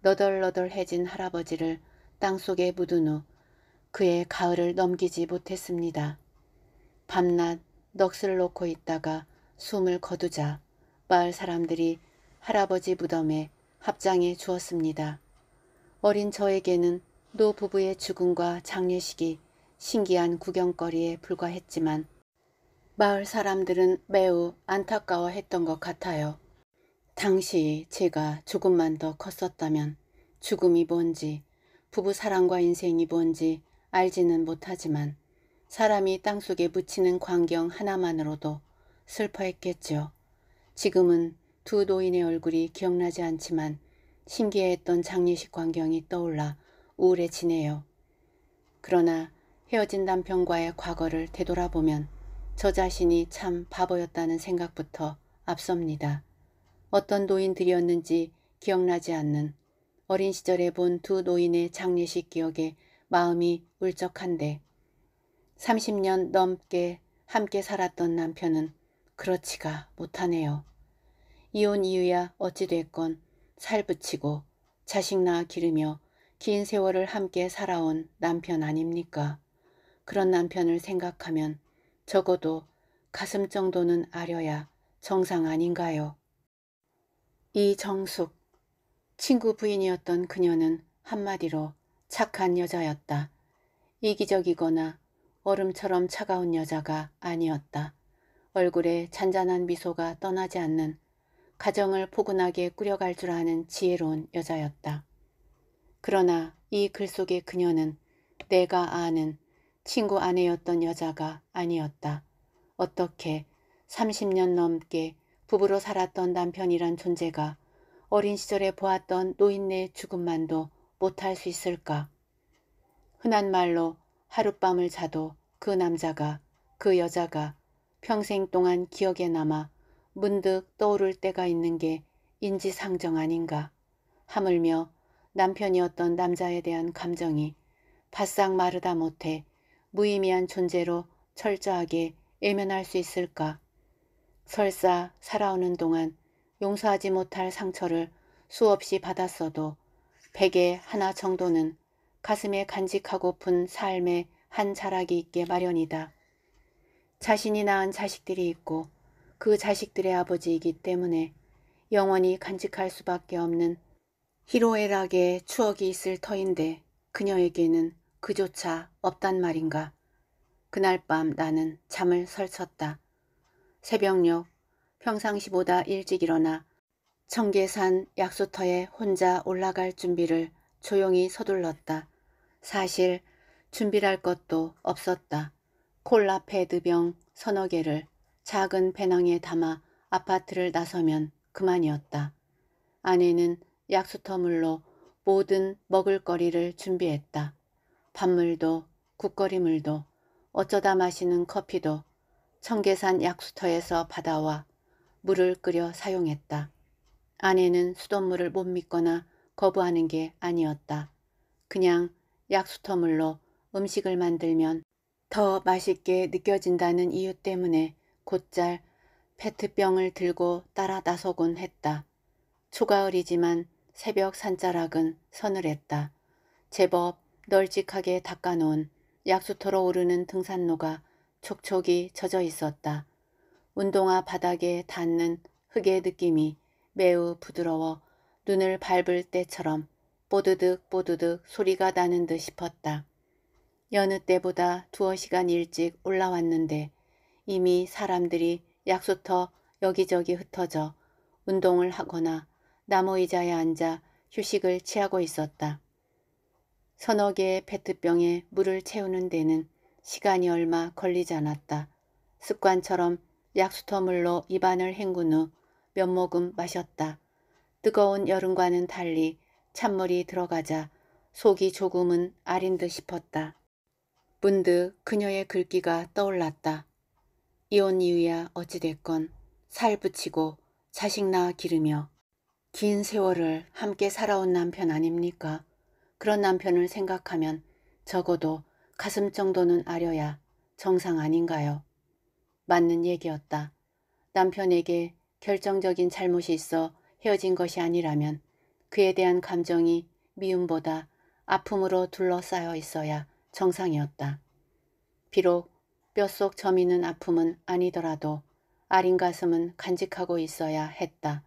너덜너덜해진 할아버지를 땅속에 묻은 후 그의 가을을 넘기지 못했습니다. 밤낮 넋을 놓고 있다가 숨을 거두자 마을 사람들이 할아버지 무덤에 합장해 주었습니다. 어린 저에게는 노 부부의 죽음과 장례식이 신기한 구경거리에 불과했지만 마을 사람들은 매우 안타까워했던 것 같아요. 당시 제가 조금만 더 컸었다면 죽음이 뭔지 부부 사랑과 인생이 뭔지 알지는 못하지만 사람이 땅속에 묻히는 광경 하나만으로도 슬퍼했겠죠 지금은 두 노인의 얼굴이 기억나지 않지만 신기해했던 장례식 광경이 떠올라 우울해지네요. 그러나 헤어진 남편과의 과거를 되돌아보면 저 자신이 참 바보였다는 생각부터 앞섭니다. 어떤 노인들이었는지 기억나지 않는 어린 시절에 본 두 노인의 장례식 기억에 마음이 울적한데 30년 넘게 함께 살았던 남편은 그렇지가 못하네요. 이혼 이유야 어찌됐건 살붙이고 자식 낳아 기르며 긴 세월을 함께 살아온 남편 아닙니까? 그런 남편을 생각하면 적어도 가슴 정도는 아려야 정상 아닌가요? 이정숙 친구 부인이었던 그녀는 한마디로 착한 여자였다. 이기적이거나 얼음처럼 차가운 여자가 아니었다. 얼굴에 잔잔한 미소가 떠나지 않는 가정을 포근하게 꾸려갈 줄 아는 지혜로운 여자였다. 그러나 이 글 속의 그녀는 내가 아는 친구 아내였던 여자가 아니었다. 어떻게 30년 넘게 부부로 살았던 남편이란 존재가 어린 시절에 보았던 노인네의 죽음만도 못할 수 있을까. 흔한 말로 하룻밤을 자도 그 남자가 그 여자가 평생 동안 기억에 남아 문득 떠오를 때가 있는 게 인지상정 아닌가. 하물며 남편이었던 남자에 대한 감정이 바싹 마르다 못해 무의미한 존재로 철저하게 예면할 수 있을까. 설사 살아오는 동안 용서하지 못할 상처를 수없이 받았어도 백에 하나 정도는 가슴에 간직하고픈 삶의 한 자락이 있게 마련이다. 자신이 낳은 자식들이 있고 그 자식들의 아버지이기 때문에 영원히 간직할 수밖에 없는 히로애락의 추억이 있을 터인데 그녀에게는 그조차 없단 말인가. 그날 밤 나는 잠을 설쳤다. 새벽녘 평상시보다 일찍 일어나 청계산 약수터에 혼자 올라갈 준비를 조용히 서둘렀다. 사실 준비할 것도 없었다. 콜라 패드병 서너 개를 작은 배낭에 담아 아파트를 나서면 그만이었다. 아내는 약수터물로 모든 먹을거리를 준비했다. 밥물도 국거리물도 어쩌다 마시는 커피도 청계산 약수터에서 받아와 물을 끓여 사용했다. 아내는 수돗물을 못 믿거나 거부하는 게 아니었다. 그냥 약수터물로 음식을 만들면 더 맛있게 느껴진다는 이유 때문에 곧잘 페트병을 들고 따라 나서곤 했다. 초가을이지만 새벽 산자락은 서늘했다. 제법 널찍하게 닦아놓은 약수터로 오르는 등산로가 촉촉이 젖어 있었다. 운동화 바닥에 닿는 흙의 느낌이 매우 부드러워 눈을 밟을 때처럼 뽀드득 뽀드득 소리가 나는 듯 싶었다. 여느 때보다 두어 시간 일찍 올라왔는데 이미 사람들이 약수터 여기저기 흩어져 운동을 하거나 나무 의자에 앉아 휴식을 취하고 있었다. 서너 개의 페트병에 물을 채우는 데는 시간이 얼마 걸리지 않았다. 습관처럼 약수터물로 입안을 헹군 후 몇 모금 마셨다. 뜨거운 여름과는 달리 찬물이 들어가자 속이 조금은 아린 듯 싶었다. 문득 그녀의 글귀가 떠올랐다. 이혼 이유야 어찌됐건 살 붙이고 자식 낳아 기르며 긴 세월을 함께 살아온 남편 아닙니까? 그런 남편을 생각하면 적어도 가슴 정도는 아려야 정상 아닌가요? 맞는 얘기였다. 남편에게 결정적인 잘못이 있어 헤어진 것이 아니라면 그에 대한 감정이 미움보다 아픔으로 둘러싸여 있어야 정상이었다. 비록 뼛속 점이는 아픔은 아니더라도 아린 가슴은 간직하고 있어야 했다.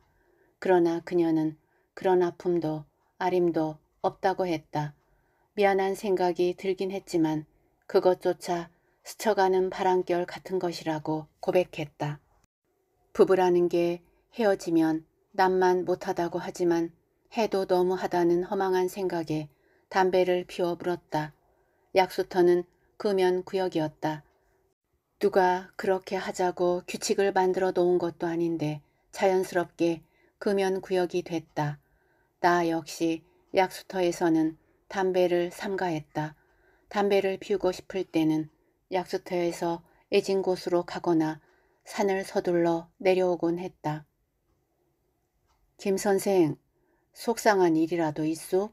그러나 그녀는 그런 아픔도 아림도 없다고 했다. 미안한 생각이 들긴 했지만 그것조차 스쳐가는 바람결 같은 것이라고 고백했다. 부부라는 게 헤어지면 남만 못하다고 하지만 해도 너무하다는 허망한 생각에 담배를 피워 불었다. 약수터는 금연 구역이었다. 누가 그렇게 하자고 규칙을 만들어 놓은 것도 아닌데 자연스럽게 금연 구역이 됐다. 나 역시 약수터에서는 담배를 삼가했다. 담배를 피우고 싶을 때는 약수터에서 애진 곳으로 가거나 산을 서둘러 내려오곤 했다. 김 선생, 속상한 일이라도 있소?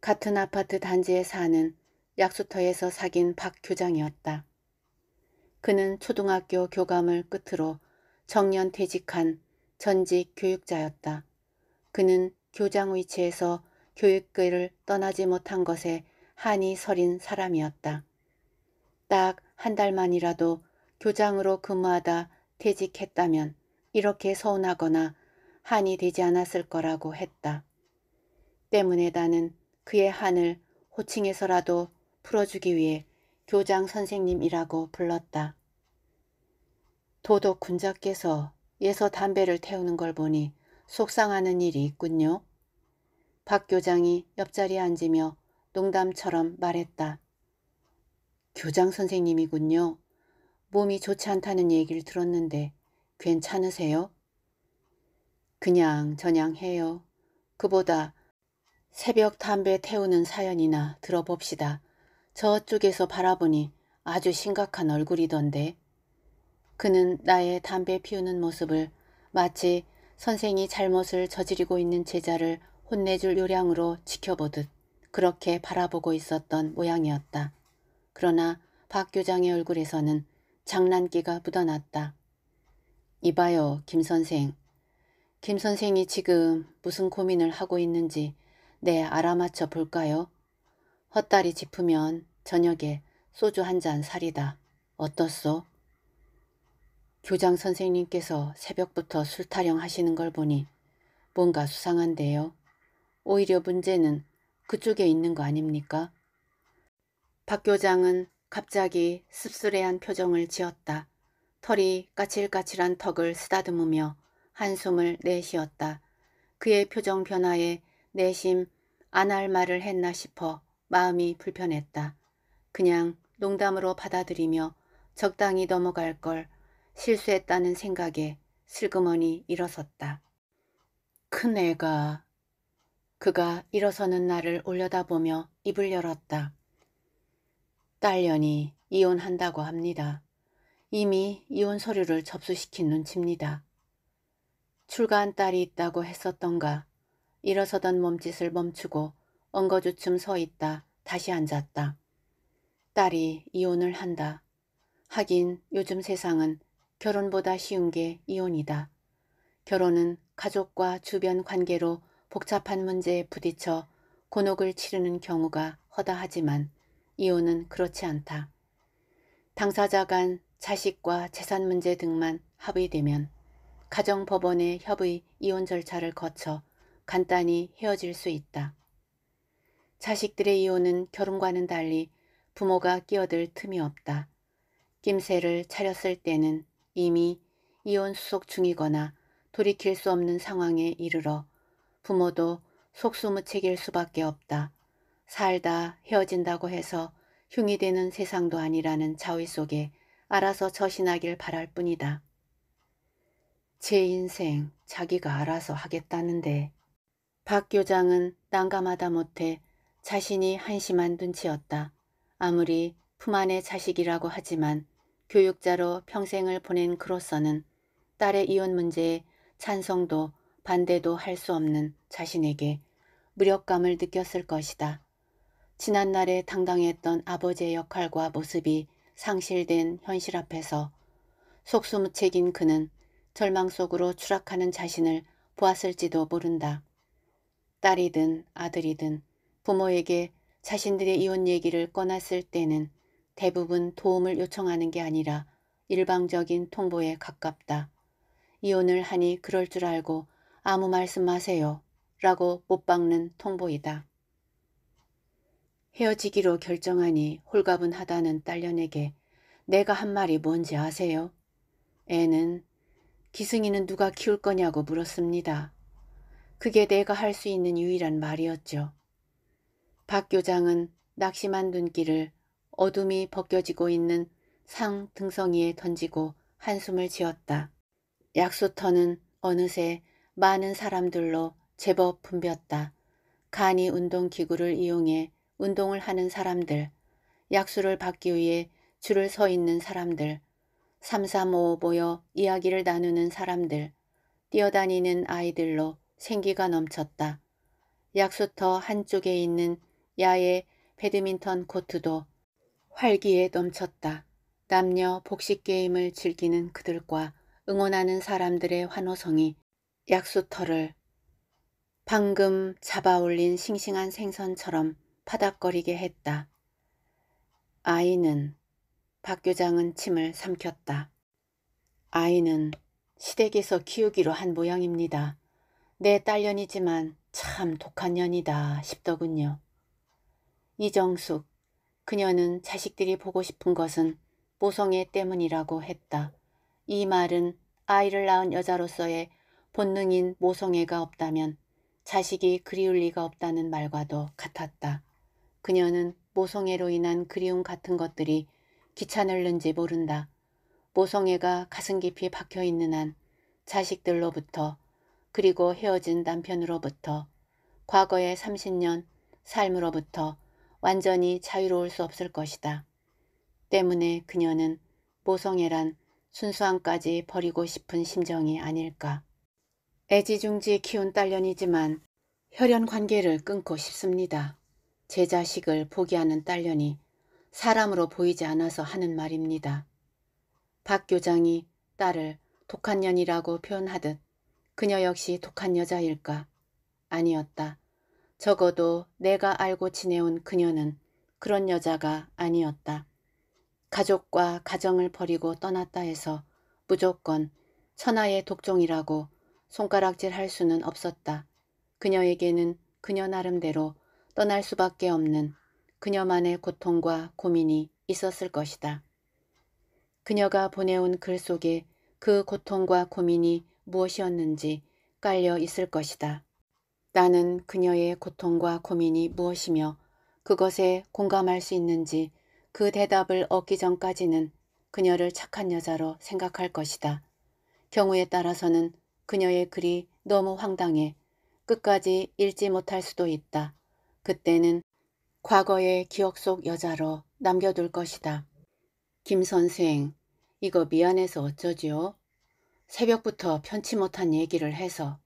같은 아파트 단지에 사는 약수터에서 사귄 박 교장이었다. 그는 초등학교 교감을 끝으로 정년 퇴직한 전직 교육자였다. 그는 교장 위치에서 교육교를 떠나지 못한 것에 한이 서린 사람이었다. 딱 한 달만이라도 교장으로 근무하다 퇴직했다면 이렇게 서운하거나 한이 되지 않았을 거라고 했다. 때문에 나는 그의 한을 호칭에서라도 풀어주기 위해 교장 선생님이라고 불렀다. 도덕 군자께서 예서 담배를 태우는 걸 보니 속상하는 일이 있군요. 박 교장이 옆자리에 앉으며 농담처럼 말했다. 교장 선생님이군요. 몸이 좋지 않다는 얘기를 들었는데 괜찮으세요? 그냥 저냥 해요. 그보다 새벽 담배 태우는 사연이나 들어봅시다. 저쪽에서 바라보니 아주 심각한 얼굴이던데. 그는 나의 담배 피우는 모습을 마치 선생이 잘못을 저지르고 있는 제자를 혼내줄 요량으로 지켜보듯 그렇게 바라보고 있었던 모양이었다. 그러나 박 교장의 얼굴에서는 장난기가 묻어났다. 이봐요, 김 선생. 김 선생이 지금 무슨 고민을 하고 있는지 내 알아맞혀 볼까요? 헛다리 짚으면 저녁에 소주 한 잔사리다 어떻소? 교장 선생님께서 새벽부터 술 타령 하시는 걸 보니 뭔가 수상한데요. 오히려 문제는 그쪽에 있는 거 아닙니까? 박 교장은 갑자기 씁쓸해한 표정을 지었다. 털이 까칠까칠한 턱을 쓰다듬으며 한숨을 내쉬었다. 그의 표정 변화에 내심 안 할 말을 했나 싶어 마음이 불편했다. 그냥 농담으로 받아들이며 적당히 넘어갈 걸 실수했다는 생각에 슬그머니 일어섰다. 큰 애가 그가 일어서는 나를 올려다보며 입을 열었다. 딸년이 이혼한다고 합니다. 이미 이혼 서류를 접수시킨 눈치입니다. 출가한 딸이 있다고 했었던가 일어서던 몸짓을 멈추고 엉거주춤 서 있다 다시 앉았다. 딸이 이혼을 한다. 하긴 요즘 세상은 결혼보다 쉬운 게 이혼이다. 결혼은 가족과 주변 관계로 복잡한 문제에 부딪혀 곤혹을 치르는 경우가 허다하지만 이혼은 그렇지 않다. 당사자 간 자식과 재산 문제 등만 합의되면 가정법원의 협의 이혼 절차를 거쳐 간단히 헤어질 수 있다. 자식들의 이혼은 결혼과는 달리 부모가 끼어들 틈이 없다. 김새를 차렸을 때는 이미 이혼 수속 중이거나 돌이킬 수 없는 상황에 이르러 부모도 속수무책일 수밖에 없다. 살다 헤어진다고 해서 흉이 되는 세상도 아니라는 자위 속에 알아서 처신하길 바랄 뿐이다. 제 인생 자기가 알아서 하겠다는데 박 교장은 난감하다 못해 자신이 한심한 눈치였다. 아무리 품 안의 자식이라고 하지만 교육자로 평생을 보낸 그로서는 딸의 이혼 문제에 찬성도 반대도 할 수 없는 자신에게 무력감을 느꼈을 것이다. 지난날에 당당했던 아버지의 역할과 모습이 상실된 현실 앞에서 속수무책인 그는 절망 속으로 추락하는 자신을 보았을지도 모른다. 딸이든 아들이든 부모에게 자신들의 이혼 얘기를 꺼놨을 때는 대부분 도움을 요청하는 게 아니라 일방적인 통보에 가깝다. 이혼을 하니 그럴 줄 알고 아무 말씀 마세요. 라고 못 박는 통보이다. 헤어지기로 결정하니 홀가분하다는 딸년에게 내가 한 말이 뭔지 아세요? 애는 기승이는 누가 키울 거냐고 물었습니다. 그게 내가 할 수 있는 유일한 말이었죠. 박 교장은 낙심한 눈길을 어둠이 벗겨지고 있는 상 등성이에 던지고 한숨을 지었다. 약소터는 어느새 많은 사람들로 제법 붐볐다. 간이 운동기구를 이용해 운동을 하는 사람들, 약수를 받기 위해 줄을 서 있는 사람들, 삼삼오오 모여 이야기를 나누는 사람들, 뛰어다니는 아이들로 생기가 넘쳤다. 약수터 한쪽에 있는 야외 배드민턴 코트도 활기에 넘쳤다. 남녀 복식 게임을 즐기는 그들과 응원하는 사람들의 환호성이 약수터를 방금 잡아올린 싱싱한 생선처럼 파닥거리게 했다. 아이는 박 교장은 침을 삼켰다. 아이는 시댁에서 키우기로 한 모양입니다. 내 딸년이지만 참 독한 년이다 싶더군요. 이정숙, 그녀는 자식들이 보고 싶은 것은 모성애 때문이라고 했다. 이 말은 아이를 낳은 여자로서의 본능인 모성애가 없다면 자식이 그리울 리가 없다는 말과도 같았다. 그녀는 모성애로 인한 그리움 같은 것들이 귀찮을는지 모른다. 모성애가 가슴 깊이 박혀있는 한 자식들로부터 그리고 헤어진 남편으로부터 과거의 30년 삶으로부터 완전히 자유로울 수 없을 것이다. 때문에 그녀는 모성애란 순수함까지 버리고 싶은 심정이 아닐까. 애지중지 키운 딸년이지만 혈연 관계를 끊고 싶습니다. 제 자식을 포기하는 딸년이 사람으로 보이지 않아서 하는 말입니다. 박 교장이 딸을 독한 년이라고 표현하듯 그녀 역시 독한 여자일까? 아니었다. 적어도 내가 알고 지내온 그녀는 그런 여자가 아니었다. 가족과 가정을 버리고 떠났다 해서 무조건 천하의 독종이라고 손가락질 할 수는 없었다. 그녀에게는 그녀 나름대로 떠날 수밖에 없는 그녀만의 고통과 고민이 있었을 것이다. 그녀가 보내온 글 속에 그 고통과 고민이 무엇이었는지 깔려 있을 것이다. 나는 그녀의 고통과 고민이 무엇이며 그것에 공감할 수 있는지 그 대답을 얻기 전까지는 그녀를 착한 여자로 생각할 것이다. 경우에 따라서는 그녀의 글이 너무 황당해 끝까지 읽지 못할 수도 있다. 그때는 과거의 기억 속 여자로 남겨둘 것이다. 김 선생, 이거 미안해서 어쩌지요? 새벽부터 편치 못한 얘기를 해서.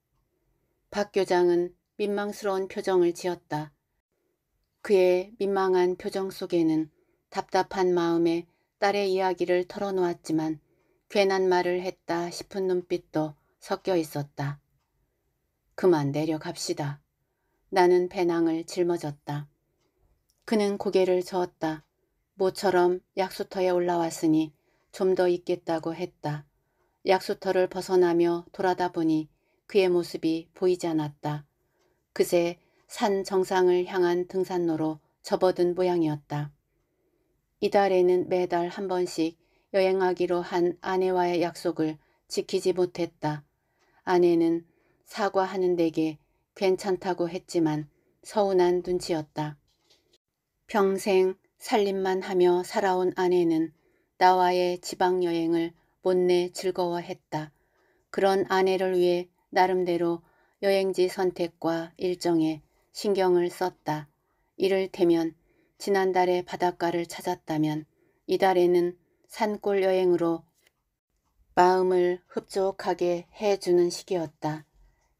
박 교장은 민망스러운 표정을 지었다. 그의 민망한 표정 속에는 답답한 마음에 딸의 이야기를 털어놓았지만 괜한 말을 했다 싶은 눈빛도 섞여 있었다. 그만 내려갑시다. 나는 배낭을 짊어졌다. 그는 고개를 저었다. 모처럼 약수터에 올라왔으니 좀 더 있겠다고 했다. 약수터를 벗어나며 돌아다 보니 그의 모습이 보이지 않았다. 그새 산 정상을 향한 등산로로 접어든 모양이었다. 이달에는 매달 한 번씩 여행하기로 한 아내와의 약속을 지키지 못했다. 아내는 사과하는 데게 괜찮다고 했지만 서운한 눈치였다. 평생 살림만 하며 살아온 아내는 나와의 지방여행을 못내 즐거워했다. 그런 아내를 위해 나름대로 여행지 선택과 일정에 신경을 썼다. 이를테면 지난달에 바닷가를 찾았다면 이달에는 산골 여행으로 마음을 흡족하게 해주는 시기였다.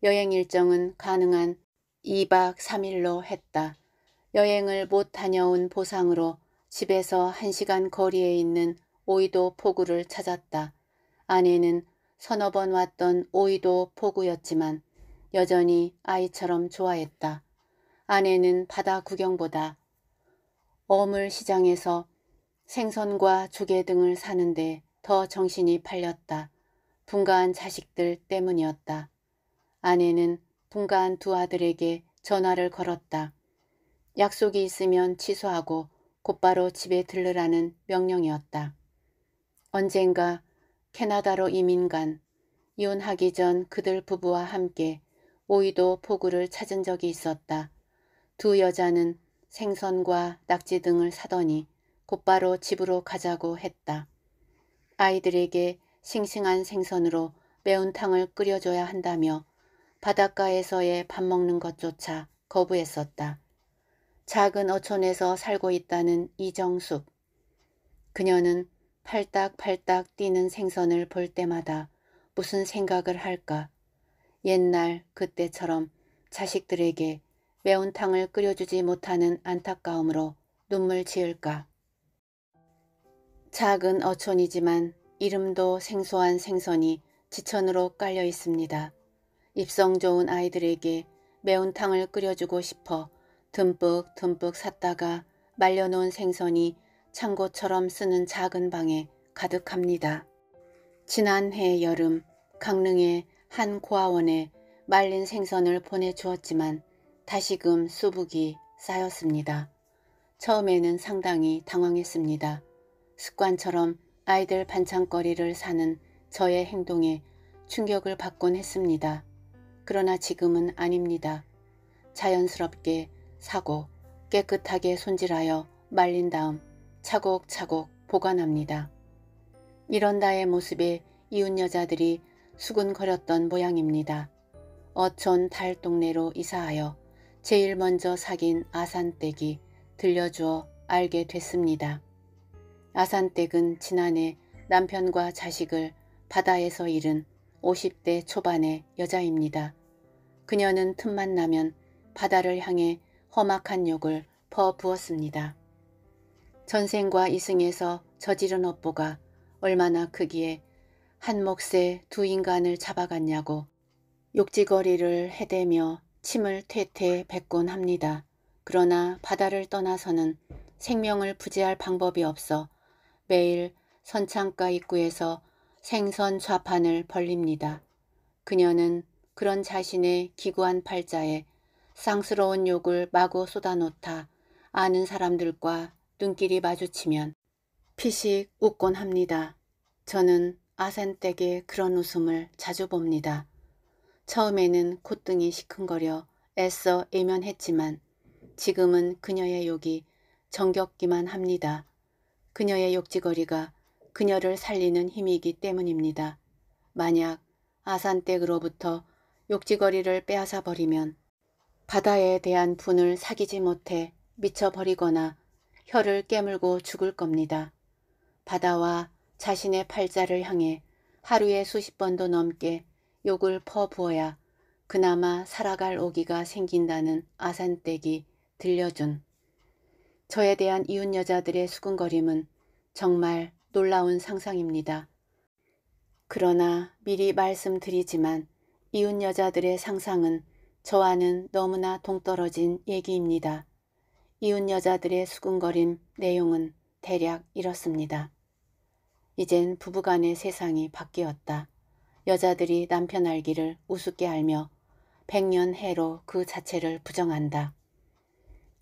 여행 일정은 가능한 2박 3일로 했다. 여행을 못 다녀온 보상으로 집에서 1시간 거리에 있는 오이도 포구를 찾았다. 아내는 서너 번 왔던 오이도 포구였지만 여전히 아이처럼 좋아했다. 아내는 바다 구경보다 어물 시장에서 생선과 조개 등을 사는데 더 정신이 팔렸다. 분가한 자식들 때문이었다. 아내는 분가한 두 아들에게 전화를 걸었다. 약속이 있으면 취소하고 곧바로 집에 들르라는 명령이었다. 언젠가 캐나다로 이민 간 이혼하기 전 그들 부부와 함께 오이도 포구를 찾은 적이 있었다. 두 여자는 생선과 낙지 등을 사더니 곧바로 집으로 가자고 했다. 아이들에게 싱싱한 생선으로 매운탕을 끓여줘야 한다며 바닷가에서의 밥 먹는 것조차 거부했었다. 작은 어촌에서 살고 있다는 이정숙. 그녀는 팔딱팔딱 뛰는 생선을 볼 때마다 무슨 생각을 할까. 옛날 그때처럼 자식들에게 매운탕을 끓여주지 못하는 안타까움으로 눈물 지을까. 작은 어촌이지만 이름도 생소한 생선이 지천으로 깔려 있습니다. 입성 좋은 아이들에게 매운탕을 끓여주고 싶어 듬뿍 듬뿍 샀다가 말려놓은 생선이 창고처럼 쓰는 작은 방에 가득합니다. 지난해 여름 강릉의 한 고아원에 말린 생선을 보내주었지만 다시금 수북이 쌓였습니다. 처음에는 상당히 당황했습니다. 습관처럼 아이들 반찬거리를 사는 저의 행동에 충격을 받곤 했습니다. 그러나 지금은 아닙니다. 자연스럽게 사고 깨끗하게 손질하여 말린 다음 차곡차곡 보관합니다. 이런 나의 모습에 이웃 여자들이 수근거렸던 모양입니다. 어촌 달 동네로 이사하여 제일 먼저 사귄 아산댁이 들려주어 알게 됐습니다. 아산댁은 지난해 남편과 자식을 바다에서 잃은 50대 초반의 여자입니다. 그녀는 틈만 나면 바다를 향해 험악한 욕을 퍼부었습니다. 전생과 이승에서 저지른 업보가 얼마나 크기에 한 몫에 두 인간을 잡아갔냐고 욕지거리를 해대며 침을 퇴퇴 뱉곤 합니다. 그러나 바다를 떠나서는 생명을 부재할 방법이 없어 매일 선창가 입구에서 생선 좌판을 벌립니다. 그녀는 그런 자신의 기구한 팔자에 쌍스러운 욕을 마구 쏟아놓다 아는 사람들과 눈길이 마주치면 피식 웃곤 합니다. 저는 아센댁의 그런 웃음을 자주 봅니다. 처음에는 콧등이 시큰거려 애써 예면했지만 지금은 그녀의 욕이 정겹기만 합니다. 그녀의 욕지거리가 그녀를 살리는 힘이기 때문입니다. 만약 아산댁으로부터 욕지거리를 빼앗아 버리면 바다에 대한 분을 사귀지 못해 미쳐버리거나 혀를 깨물고 죽을 겁니다. 바다와 자신의 팔자를 향해 하루에 수십 번도 넘게 욕을 퍼부어야 그나마 살아갈 오기가 생긴다는 아산댁이 들려준 저에 대한 이웃 여자들의 수근거림은 정말 놀라운 상상입니다. 그러나 미리 말씀드리지만 이웃 여자들의 상상은 저와는 너무나 동떨어진 얘기입니다. 이웃 여자들의 수근거림 내용은 대략 이렇습니다. 이젠 부부간의 세상이 바뀌었다. 여자들이 남편 알기를 우습게 알며 백년 해로 그 자체를 부정한다.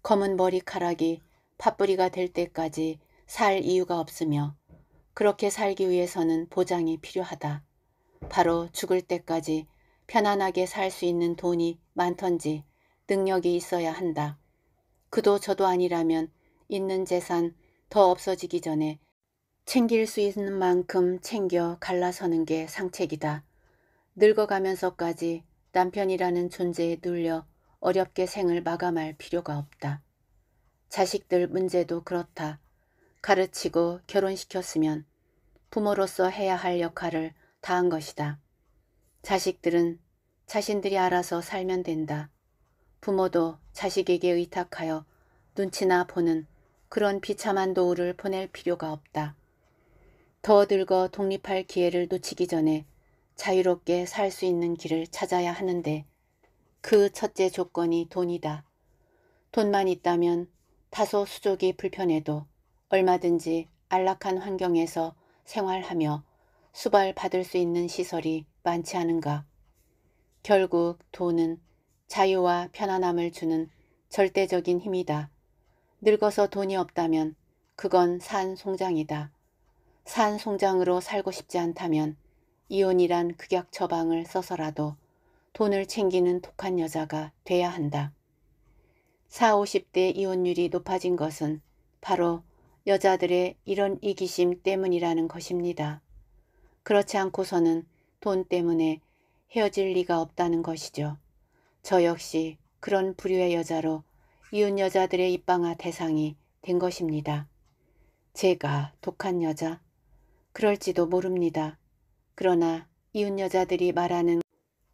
검은 머리카락이 팥뿌리가 될 때까지 살 이유가 없으며 그렇게 살기 위해서는 보장이 필요하다. 바로 죽을 때까지 편안하게 살 수 있는 돈이 많던지 능력이 있어야 한다. 그도 저도 아니라면 있는 재산 더 없어지기 전에 챙길 수 있는 만큼 챙겨 갈라서는 게 상책이다. 늙어가면서까지 남편이라는 존재에 눌려 어렵게 생을 마감할 필요가 없다. 자식들 문제도 그렇다. 가르치고 결혼시켰으면 부모로서 해야 할 역할을 다한 것이다. 자식들은 자신들이 알아서 살면 된다. 부모도 자식에게 의탁하여 눈치나 보는 그런 비참한 노후를 보낼 필요가 없다. 더 늙어 독립할 기회를 놓치기 전에 자유롭게 살 수 있는 길을 찾아야 하는데 그 첫째 조건이 돈이다. 돈만 있다면 다소 수족이 불편해도 얼마든지 안락한 환경에서 생활하며 수발받을 수 있는 시설이 많지 않은가. 결국 돈은 자유와 편안함을 주는 절대적인 힘이다. 늙어서 돈이 없다면 그건 산송장이다. 산송장으로 살고 싶지 않다면 이혼이란 극약 처방을 써서라도 돈을 챙기는 독한 여자가 돼야 한다. 40, 50대 이혼율이 높아진 것은 바로 여자들의 이런 이기심 때문이라는 것입니다. 그렇지 않고서는 돈 때문에 헤어질 리가 없다는 것이죠. 저 역시 그런 부류의 여자로 이웃 여자들의 입방아 대상이 된 것입니다. 제가 독한 여자? 그럴지도 모릅니다. 그러나 이웃 여자들이 말하는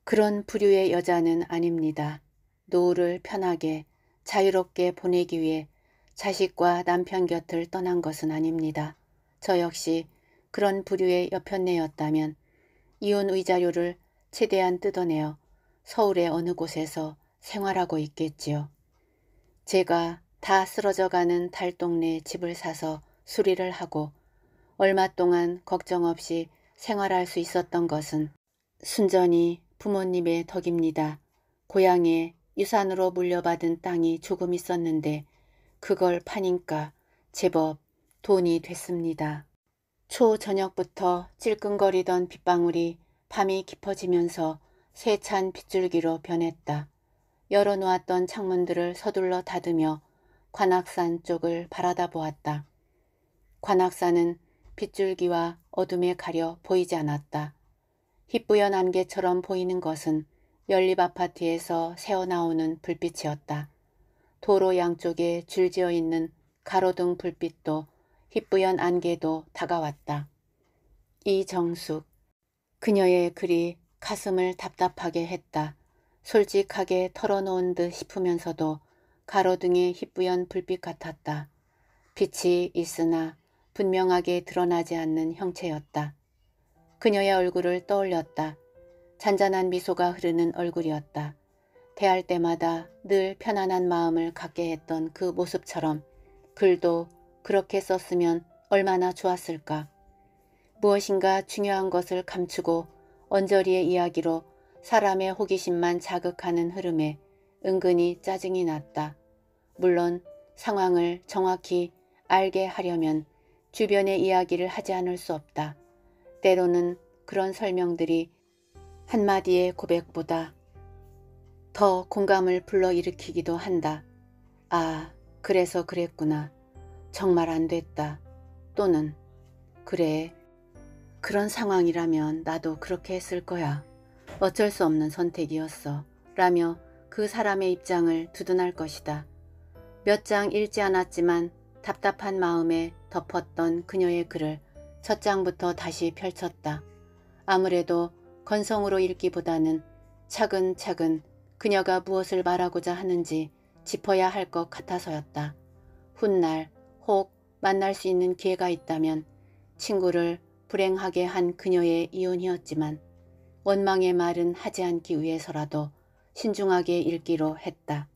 그런 부류의 여자는 아닙니다. 노후를 편하게 자유롭게 보내기 위해 자식과 남편 곁을 떠난 것은 아닙니다. 저 역시 그런 부류의 여편네였다면 이혼 의자료를 최대한 뜯어내어 서울의 어느 곳에서 생활하고 있겠지요. 제가 다 쓰러져가는 달동네 집을 사서 수리를 하고 얼마 동안 걱정 없이 생활할 수 있었던 것은 순전히 부모님의 덕입니다. 고향에 유산으로 물려받은 땅이 조금 있었는데 그걸 파니까 제법 돈이 됐습니다. 초 저녁부터 찔끔거리던 빗방울이 밤이 깊어지면서 세찬 빗줄기로 변했다. 열어놓았던 창문들을 서둘러 닫으며 관악산 쪽을 바라다 보았다. 관악산은 빗줄기와 어둠에 가려 보이지 않았다. 희뿌연 안개처럼 보이는 것은 연립 아파트에서 새어나오는 불빛이었다. 도로 양쪽에 줄지어 있는 가로등 불빛도 희뿌연 안개도 다가왔다. 이정숙. 그녀의 글이 가슴을 답답하게 했다. 솔직하게 털어놓은 듯 싶으면서도 가로등의 희뿌연 불빛 같았다. 빛이 있으나 분명하게 드러나지 않는 형체였다. 그녀의 얼굴을 떠올렸다. 잔잔한 미소가 흐르는 얼굴이었다. 대할 때마다 늘 편안한 마음을 갖게 했던 그 모습처럼 글도 그렇게 썼으면 얼마나 좋았을까. 무엇인가 중요한 것을 감추고 언저리의 이야기로 사람의 호기심만 자극하는 흐름에 은근히 짜증이 났다. 물론 상황을 정확히 알게 하려면 주변의 이야기를 하지 않을 수 없다. 때로는 그런 설명들이 한마디의 고백보다 더 공감을 불러일으키기도 한다. 아, 그래서 그랬구나. 정말 안 됐다. 또는 그래, 그런 상황이라면 나도 그렇게 했을 거야. 어쩔 수 없는 선택이었어. 라며 그 사람의 입장을 두둔할 것이다. 몇 장 읽지 않았지만 답답한 마음에 덮었던 그녀의 글을 첫 장부터 다시 펼쳤다. 아무래도 건성으로 읽기보다는 차근차근 그녀가 무엇을 말하고자 하는지 짚어야 할 것 같아서였다. 훗날 혹 만날 수 있는 기회가 있다면 친구를 불행하게 한 그녀의 이혼이었지만 원망의 말은 하지 않기 위해서라도 신중하게 읽기로 했다.